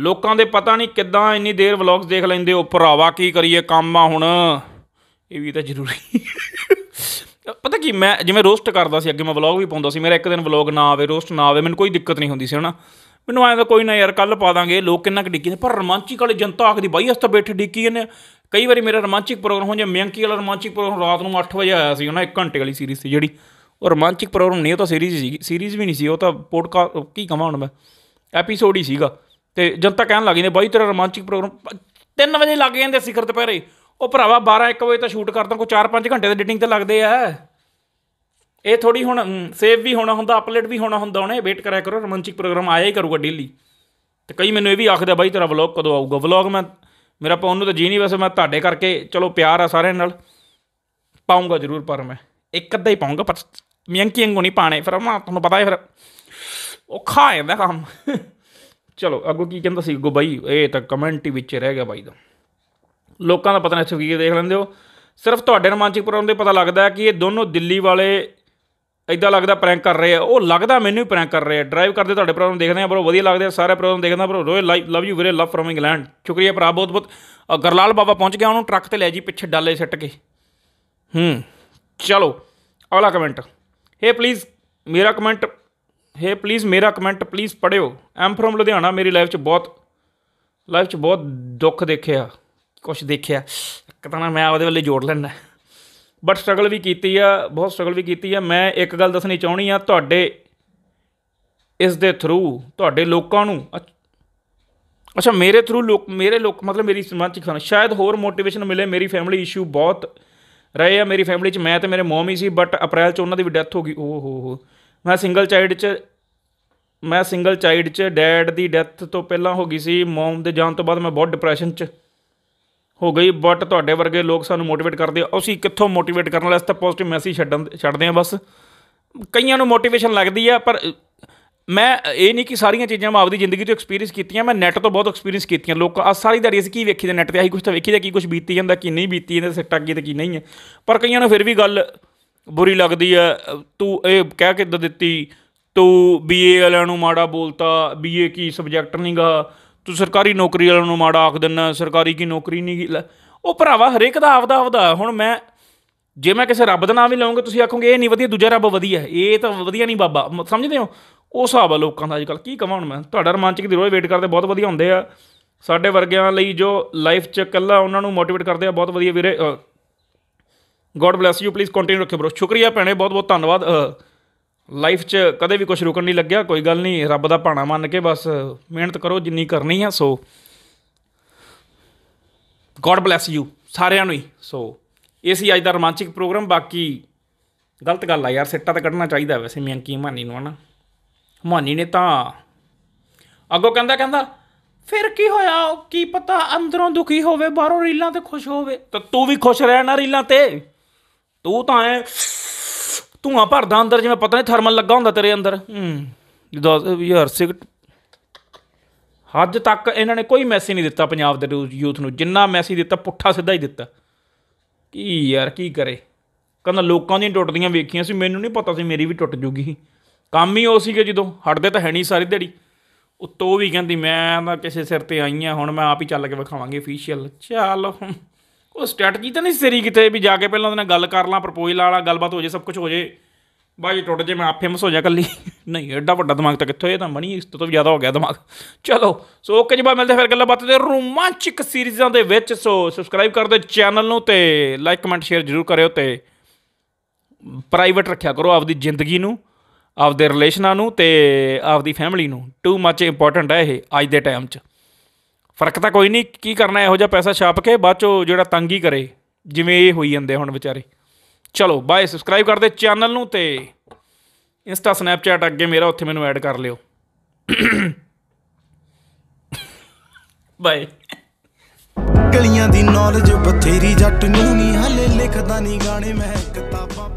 ਲੋਕਾਂ ਦੇ ਪਤਾ ਨਹੀਂ ਕਿੱਦਾਂ ਇੰਨੀ ਦੇਰ ਵਲੌਗਸ ਦੇਖ ਲੈਂਦੇ ਹੋ ਭਰਾਵਾ ਕੀ ਕਰੀਏ ਕੰਮ ਆ ਹੁਣ ਇਹ ਵੀ ਤਾਂ ਜ਼ਰੂਰੀ ਪਤਾ ਕੀ ਮੈਂ ਜਿਵੇਂ ਰੋਸਟ ਕਰਦਾ ਸੀ ਅੱਗੇ ਮੈਂ ਵਲੌਗ ਵੀ ਪਾਉਂਦਾ ਸੀ ਮੇਰਾ ਇੱਕ ਦਿਨ ਵਲੌਗ ਨਾ ਆਵੇ ਰੋਸਟ ਨਾ ਆਵੇ ਮੈਨੂੰ ਕੋਈ ਦਿੱਕਤ ਨਹੀਂ ਹੁੰਦੀ ਸੀ ਹਣਾ ਮੈਨੂੰ ਐਂ ਤਾਂ ਕੋਈ ਨਾ ਯਾਰ ਕੱਲ ਪਾ ਦਾਂਗੇ ਲੋਕ ਕਿੰਨਾ ਕਿ ਡਿੱਕੀ ਨੇ ਪਰ ਰਮਾਂਚੀ ਕਾਲੇ ਜਨਤਾ ਆਖਦੀ ਬਾਈ ਅਸ ਤਾਂ ਬੈਠੇ ਡਿੱਕੀ ਨੇ ਕਈ ਵਾਰੀ ਮੇਰਾ ਰੋਮਾਂਚਿਕ ਪ੍ਰੋਗਰਾਮ ਹੋ ਜਾਂ ਮਿਆਂਕੀ ਵਾਲਾ ਰੋਮਾਂਚਿਕ ਪ੍ਰੋਗਰਾਮ ਰਾਤ ਨੂੰ 8 ਵਜੇ ਆਇਆ ਸੀ ਉਹਨਾਂ 1 ਘੰਟੇ ਵਾਲੀ ਸੀਰੀਜ਼ ਸੀ ਜਿਹੜੀ ਉਹ ਰੋਮਾਂਚਿਕ ਪ੍ਰੋਗਰਾਮ ਨਹੀਂ ਉਹ ਤਾਂ ਸੀਰੀਜ਼ ਸੀ ਸੀਰੀਜ਼ ਵੀ ਨਹੀਂ ਸੀ ਉਹ ਤਾਂ ਪੋਡਕਾਸਟ ਕੀ ਕਹਾਂ ਹੁਣ ਮੈਂ ਐਪੀਸੋਡ ਹੀ ਸੀਗਾ ਤੇ ਜਨਤਾ ਕਹਿਣ ਲੱਗੀ ਨੇ ਬਾਈ ਤੇਰਾ ਰੋਮਾਂਚਿਕ ਪ੍ਰੋਗਰਾਮ 3 ਵਜੇ ਲੱਗ ਜਾਂਦੇ ਸਿਖਰ ਦੁਪਹਿਰੇ ਉਹ ਭਰਾਵਾ 12 1 ਵਜੇ ਤਾਂ ਸ਼ੂਟ ਕਰਦਾ ਕੋਈ 4-5 ਘੰਟੇ ਦੇ ਐਡੀਟਿੰਗ ਤੇ ਲੱਗਦੇ ਆ ਇਹ ਥੋੜੀ ਹੁਣ ਸੇਵ ਵੀ ਹੋਣਾ ਹੁੰਦਾ ਅਪਲੋਡ ਵੀ ਹੋਣਾ ਹੁੰਦਾ ਉਹਨੇ ਵੇਟ ਕਰਿਆ ਕਰੋ ਰੋਮਾਂਚਿਕ ਪ੍ਰੋਗਰਾਮ ਆਇਆ ਹੀ ਕਰੂਗਾ ਡੇਲੀ ਤੇ ਕਈ ਮੈਨੂੰ ਇਹ ਵੀ ਆਖਦੇ ਬਾਈ ਤੇਰਾ ਵਲੌਗ ਕਦੋਂ ਆਊਗਾ ਵਲੌਗ ਮੈਂ ਮੇਰਾ ਪਾਉਣ ਨੂੰ ਤਾਂ ਜੀ ਨਹੀਂ ਵੈਸੇ ਮੈਂ ਤੁਹਾਡੇ ਕਰਕੇ ਚਲੋ ਪਿਆਰ ਆ ਸਾਰਿਆਂ ਨਾਲ ਪਾਉਂਗਾ ਜ਼ਰੂਰ ਪਰ ਮੈਂ ਇੱਕ ਅੱਧਾ ਹੀ ਪਾਉਂਗਾ ਪਰ ਮਿਆਂਕੀ ਵਾਂਗੂ ਨਹੀਂ ਪਾਣੇ ਫਿਰ ਮੈਂ ਤੁਹਾਨੂੰ ਪਤਾ ਹੈ ਫਿਰ ਉਹ ਖਾਏ ਦਾ ਕੰਮ ਚਲੋ ਅੱਗੋਂ ਕੀ ਕਹਿੰਦਾ ਸੀ ਗੋ ਬਾਈ ਇਹ ਤਾਂ ਕਮੈਂਟ ਵਿੱਚ ਰਹਿ ਗਿਆ ਬਾਈ ਦਾ ਲੋਕਾਂ ਦਾ ਪਤਾ ਨਹੀਂ ਕੀ ਦੇਖ ਲੈਂਦੇ ਹੋ ਸਿਰਫ ਤੁਹਾਡੇ ਰੋਮਾਂਚਿਕ ਪ੍ਰੋਗਰਾਮ ਦੇ ਪਤਾ ਲੱਗਦਾ ਕਿ ਇਹ ਦੋਨੋਂ ਦਿੱਲੀ ਵਾਲੇ ਇਦਾਂ ਲੱਗਦਾ ਪ੍ਰੈਂਕ ਕਰ ਰਹੇ ਆ ਉਹ ਲੱਗਦਾ ਮੈਨੂੰ ਹੀ ਪ੍ਰੈਂਕ ਕਰ ਰਹੇ ਆ ਡਰਾਈਵ ਕਰਦੇ ਤੁਹਾਡੇ ਪ੍ਰੋਗਰਾਮ ਦੇਖਦੇ ਆ ਬਰੋ ਵਧੀਆ ਲੱਗਦੇ ਆ ਸਾਰੇ ਪ੍ਰੋਗਰਾਮ ਦੇਖਦਾ ਬਰੋ ਰੋਏ ਲਵ ਯੂ ਵੀਰੇ ਲਵ ਫਰਮ ਇੰਗਲੈਂਡ ਸ਼ੁਕਰੀਆ ਭਰਾ ਬਹੁਤ ਬਹੁਤ ਗਰਲਾਲ ਬਾਬਾ ਪਹੁੰਚ ਗਿਆ ਉਹਨੂੰ ਟਰੱਕ ਤੇ ਲੈ ਜੀ ਪਿੱਛੇ ਡਾਲੇ ਸਿੱਟ ਕੇ ਹੂੰ ਚਲੋ ਅਗਲਾ ਕਮੈਂਟ ਹੇ ਪਲੀਜ਼ ਮੇਰਾ ਕਮੈਂਟ ਹੇ ਪਲੀਜ਼ ਮੇਰਾ ਕਮੈਂਟ ਪਲੀਜ਼ ਪੜਿਓ ਆਮ ਫਰਮ ਲੁਧਿਆਣਾ ਮੇਰੀ ਲਾਈਫ 'ਚ ਬਹੁਤ ਲਾਈਫ 'ਚ ਬਹੁਤ ਦੁੱਖ ਦੇਖਿਆ ਕੁਝ ਦੇਖਿਆ ਇੱਕ ਤਾਂ ਮੈਂ ਆਪਦੇ ਵੱਲੇ ਜੋੜ ਲੈਣਾ ਬਟ ਸਟਰਗਲ ਵੀ ਕੀਤੀ ਆ ਬਹੁਤ ਸਟਰਗਲ ਵੀ ਕੀਤੀ ਆ ਮੈਂ ਇੱਕ ਗੱਲ ਦੱਸਣੀ ਚਾਹਣੀ ਆ ਤੁਹਾਡੇ ਇਸ ਦੇ ਥਰੂ ਤੁਹਾਡੇ ਲੋਕਾਂ ਨੂੰ ਅੱਛਾ ਮੇਰੇ ਥਰੂ ਲੋਕ ਮੇਰੇ ਲੋਕ ਮਤਲਬ ਮੇਰੀ ਸਮਾਜ ਚ ਸ਼ਾਇਦ ਹੋਰ ਮੋਟੀਵੇਸ਼ਨ ਮਿਲੇ ਮੇਰੀ ਫੈਮਿਲੀ ਇਸ਼ੂ ਬਹੁਤ ਰਹੇ ਆ ਮੇਰੀ ਫੈਮਿਲੀ ਚ ਮੈਂ ਤੇ ਮੇਰੇ ਮਮ ਸੀ ਬਟ ਅਪ੍ਰੈਲ ਚ ਉਹਨਾਂ ਦੀ ਵੀ ਡੈਥ ਹੋ ਗਈ ਓ ਹੋ ਹੋ ਮੈਂ ਸਿੰਗਲ ਚਾਈਲਡ ਚ ਮੈਂ ਸਿੰਗਲ ਚਾਈਲਡ ਚ ਡੈਡ ਦੀ ਡੈਥ ਤੋਂ ਪਹਿਲਾਂ ਹੋ ਗਈ ਸੀ ਮਮ ਦੇ ਜਾਣ ਤੋਂ ਬਾਅਦ ਮੈਂ ਬਹੁਤ ਡਿਪਰੈਸ਼ਨ ਚ ਹੋ ਗਈ ਬਟ ਤੁਹਾਡੇ ਵਰਗੇ ਲੋਕ ਸਾਨੂੰ ਮੋਟੀਵੇਟ ਕਰਦੇ ਆ ਅਸੀਂ ਕਿੱਥੋਂ ਮੋਟੀਵੇਟ ਕਰਨ ਵਾਲੇ ਤਾਂ ਪੋਜ਼ਿਟਿਵ ਮੈਸੇਜ ਛੱਡਣ ਛੱਡਦੇ ਆ ਬਸ ਕਈਆਂ ਨੂੰ ਮੋਟੀਵੇਸ਼ਨ ਲੱਗਦੀ ਆ ਪਰ ਮੈਂ ਇਹ ਨਹੀਂ ਕਿ ਸਾਰੀਆਂ ਚੀਜ਼ਾਂ ਮੈਂ ਆਪਦੀ ਜ਼ਿੰਦਗੀ ਤੋਂ ਐਕਸਪੀਰੀਅੰਸ ਕੀਤੀਆਂ ਮੈਂ ਨੈਟ ਤੋਂ ਬਹੁਤ ਐਕਸਪੀਰੀਅੰਸ ਕੀਤੀਆਂ ਲੋਕ ਆ ਸਾਰੀ ਦਿਹਾੜੀ ਅਸੀਂ ਕੀ ਦੇ ਨੈਟ ਤੇ ਆਹੀ ਕੁਝ ਤਾਂ ਵੇਖੀਦਾ ਕੀ ਕੁਝ ਬੀਤੀ ਜਾਂਦਾ ਕੀ ਨਹੀਂ ਬੀਤੀ ਇਹਦੇ ਸਿੱਟਾ ਕੀ ਤੇ ਕੀ ਨਹੀਂ ਹੈ ਪਰ ਕਈਆਂ ਨੂੰ ਫਿਰ ਵੀ ਗੱਲ ਬੁਰੀ ਲੱਗਦੀ ਆ ਤੂੰ ਇਹ ਕਹਿ ਕੇ ਦਿੱਤੀ ਤੂੰ ਬੀਏ ਵਾਲਿਆਂ ਨੂੰ ਮਾੜਾ ਬੋਲਤਾ ਬੀਏ ਕੀ ਸਬਜੈਕਟ ਨਹੀਂਗਾ ਤੂੰ ਸਰਕਾਰੀ ਨੌਕਰੀ ਵਾਲਿਆਂ ਨੂੰ ਮਾੜਾ ਆਖ ਦਿੰਨਾ ਸਰਕਾਰੀ ਕੀ ਨੌਕਰੀ ਨਹੀਂ ਉਹ ਭਰਾਵਾ ਹਰੇਕ ਦਾ ਆਪਦਾ ਆਪਦਾ ਹੁਣ ਮੈਂ ਜੇ ਮੈਂ ਕਿਸੇ ਰੱਬ ਦਾ ਨਾਮ ਵੀ ਲਵਾਂਗਾ ਤੁਸੀਂ ਆਖੋਗੇ ਇਹ ਨਹੀਂ ਵਧੀਆ ਦੂਜਾ ਰੱਬ ਵਧੀਆ ਇਹ ਤਾਂ ਵਧੀਆ ਨਹੀਂ ਬਾਬਾ ਸਮਝਦੇ ਹੋ ਉਹ ਹਿਸਾਬ ਆ ਲੋਕਾਂ ਦਾ ਅੱਜ ਕੱਲ ਕੀ ਕਹਾਂ ਹੁਣ ਮੈਂ ਤੁਹਾਡਾ ਰਮਾਂਚਿਕ ਦੀ ਰੋਜ਼ ਵੇਟ ਕਰਦੇ ਬਹੁਤ ਵਧੀਆ ਹੁੰਦੇ ਆ ਸਾਡੇ ਵਰਗਿਆਂ ਲਈ ਜੋ ਲਾਈਫ 'ਚ ਇਕੱਲਾ ਉਹਨਾਂ ਨੂੰ ਮੋਟੀਵੇਟ ਕਰਦੇ ਆ ਬਹੁਤ ਵਧੀਆ ਵੀਰੇ god bless you please continue ਰੱਖਿਓ ਬ్రో ਸ਼ੁਕਰੀਆ ਭੈਣੇ ਬਹੁਤ ਬਹੁਤ ਧੰਨਵਾਦ ਲਾਈਫ 'ਚ ਕਦੇ ਵੀ ਕੁਝ ਰੁਕਣ ਨਹੀਂ ਲੱਗਿਆ ਕੋਈ ਗੱਲ ਨਹੀਂ ਰੱਬ ਦਾ ਭਾਣਾ ਮੰਨ ਕੇ ਬਸ ਮਿਹਨਤ ਕਰੋ ਜਿੰਨੀ ਕਰਨੀ ਆ ਸੋ ਗੋਡ ਬlesਸ ਯੂ ਸਾਰਿਆਂ ਨੂੰ ਹੀ ਸੋ ਇਹ ਸੀ ਅੱਜ ਦਾ ਰੋਮਾਂਚਿਕ ਪ੍ਰੋਗਰਾਮ ਬਾਕੀ ਗਲਤ ਗੱਲ ਆ ਯਾਰ ਸਿੱਟਾ ਤਾਂ ਕੱਢਣਾ ਚਾਹੀਦਾ ਵੈਸੇ ਮੈਂ ਕੀ ਮਾਨੀ ਨੂੰ ਹਨਾ ਮਾਨੀ ਨੇ ਤਾਂ ਅੱਗੋ ਕਹਿੰਦਾ ਕਹਿੰਦਾ ਫਿਰ ਕੀ ਹੋਇਆ ਕੀ ਪਤਾ ਅੰਦਰੋਂ ਦੁਖੀ ਹੋਵੇ ਬਾਹਰੋਂ ਰੀਲਾਂ ਤੇ ਖੁਸ਼ ਹੋਵੇ ਤਾਂ ਤੂੰ ਵੀ ਖੁਸ਼ ਰਹਿਣਾ ਰੀਲਾਂ ਤੇ ਤੂੰ ਤਾਂ ਐ ਧੂਆਂ ਭਰਦਾ ਅੰਦਰ ਜਿਵੇਂ ਪਤਾ ਨਹੀਂ ਥਰਮਲ ਲੱਗਾ ਹੁੰਦਾ ਤੇਰੇ ਅੰਦਰ ਹੂੰ ਜਦੋਂ ਯਾਰ ਸਿਗਟ ਅੱਜ ਤੱਕ ਇਹਨਾਂ ਨੇ ਕੋਈ ਮੈਸੇਜ ਨਹੀਂ ਦਿੱਤਾ ਪੰਜਾਬ ਦੇ ਯੂਥ ਨੂੰ ਜਿੰਨਾ ਮੈਸੇਜ ਦਿੱਤਾ ਪੁੱਠਾ ਸਿੱਧਾ ਹੀ ਦਿੱਤਾ ਕੀ ਯਾਰ ਕੀ ਕਰੇ ਕਹਿੰਦਾ ਲੋਕਾਂ ਦੀਆਂ ਟੁੱਟਦੀਆਂ ਵੇਖੀਆਂ ਸੀ ਮੈਨੂੰ ਨਹੀਂ ਪਤਾ ਸੀ ਮੇਰੀ ਵੀ ਟੁੱਟ ਜੂਗੀ ਕੰਮ ਹੀ ਉਹ ਸੀਗੇ ਜਦੋਂ ਹਟਦੇ ਤਾਂ ਹੈ ਨਹੀਂ ਸਾਰੀ ਦਿਹਾੜੀ ਉੱਤੋਂ ਵੀ ਕਹਿੰਦੀ ਮੈਂ ਤਾਂ ਕਿਸੇ ਸਿਰ ਤੇ ਆਈ ਆ ਹੁਣ ਮੈਂ ਆਪ ਹੀ ਚੱਲ ਕੇ ਵਿਖਾਵਾਂਗੀ ਅਫੀਸ਼ੀਅਲ ਚੱਲ ਕੋਈ ਸਟ੍ਰੈਟਜੀ ਤਾਂ ਨਹੀਂ ਸਰੀ ਕਿਤੇ ਵੀ ਜਾ ਕੇ ਪਹਿਲਾਂ ਉਹਦੇ ਨਾਲ ਗੱਲ ਕਰ ਲਾਂ ਪ੍ਰਪੋਜ਼ਲ ਵਾਲਾ ਗੱਲਬਾਤ ਹੋ ਜੇ ਸਭ ਕੁਝ ਹੋ ਜੇ ਬਾਜੀ ਟੁੱਟ ਜੇ ਮੈਂ ਆਪ ਫੇਮਸ ਹੋ ਜਾ ਕੱਲੀ ਨਹੀਂ ਐਡਾ ਵੱਡਾ ਦਿਮਾਗ ਤਾਂ ਕਿੱਥੋਂ ਇਹ ਤਾਂ ਮਣੀ ਇਸ ਤੋਂ ਜ਼ਿਆਦਾ ਹੋ ਗਿਆ ਦਿਮਾਗ ਚਲੋ ਸੋ ਓਕੇ ਜੀ ਬਾ ਮਿਲਦੇ ਫਿਰ ਗੱਲਾਂ ਬਾਤਾਂ ਦੇ ਰੋਮਾਂਚਿਕ ਸੀਰੀਜ਼ਾਂ ਦੇ ਵਿੱਚ ਸੋ ਸਬਸਕ੍ਰਾਈਬ ਕਰ ਦਿਓ ਚੈਨਲ ਨੂੰ ਤੇ ਲਾਈਕ ਕਮੈਂਟ ਸ਼ੇਅਰ ਜ਼ਰੂਰ ਕਰਿਓ ਤੇ ਪ੍ਰਾਈਵੇਟ ਰੱਖਿਆ ਕਰੋ ਆਪਦੀ ਜ਼ਿੰਦਗੀ ਨੂੰ ਆਪਦੇ ਰਿਲੇਸ਼ਨਾਂ ਨੂੰ ਤੇ ਆਪਦੀ ਫੈਮਿਲੀ ਨੂੰ ਟੂ ਮੱਚ ਇੰਪੋਰਟੈਂਟ ਹੈ ਇਹ ਅੱਜ ਦੇ ਟਾਈਮ 'ਚ ਫਰਕ ਤਾਂ ਕੋਈ ਨਹੀਂ ਕੀ ਕਰਨਾ ਇਹੋ ਜਿਹਾ ਪੈਸਾ ਛਾਪ ਕੇ ਬਾਅਦ ਚੋ ਜਿਹੜਾ ਤੰਗੀ ਕਰੇ ਜਿਵੇਂ ਇਹ ਹੋਈ ਜਾਂਦੇ ਹੁਣ ਵਿਚਾਰੇ ਚਲੋ ਬਾਏ ਸਬਸਕ੍ਰਾਈਬ ਕਰਦੇ ਚੈਨਲ ਨੂੰ ਤੇ ਇੰਸਟਾ ਸਨੈਪਚੈਟ ਅੱਗੇ ਮੇਰਾ ਉੱਥੇ ਮੈਨੂੰ ਐਡ ਕਰ ਲਿਓ ਬਾਏ ਗਲੀਆਂ ਦੀ ਨੌਲੇਜ ਬਥੇਰੀ ਜੱਟ ਨੂੰ ਨਹੀਂ ਹਲੇ ਲਿਖਦਾ ਨਹੀਂ ਗਾਣੇ ਮੈਂ ਕਿਤਾਬਾਂ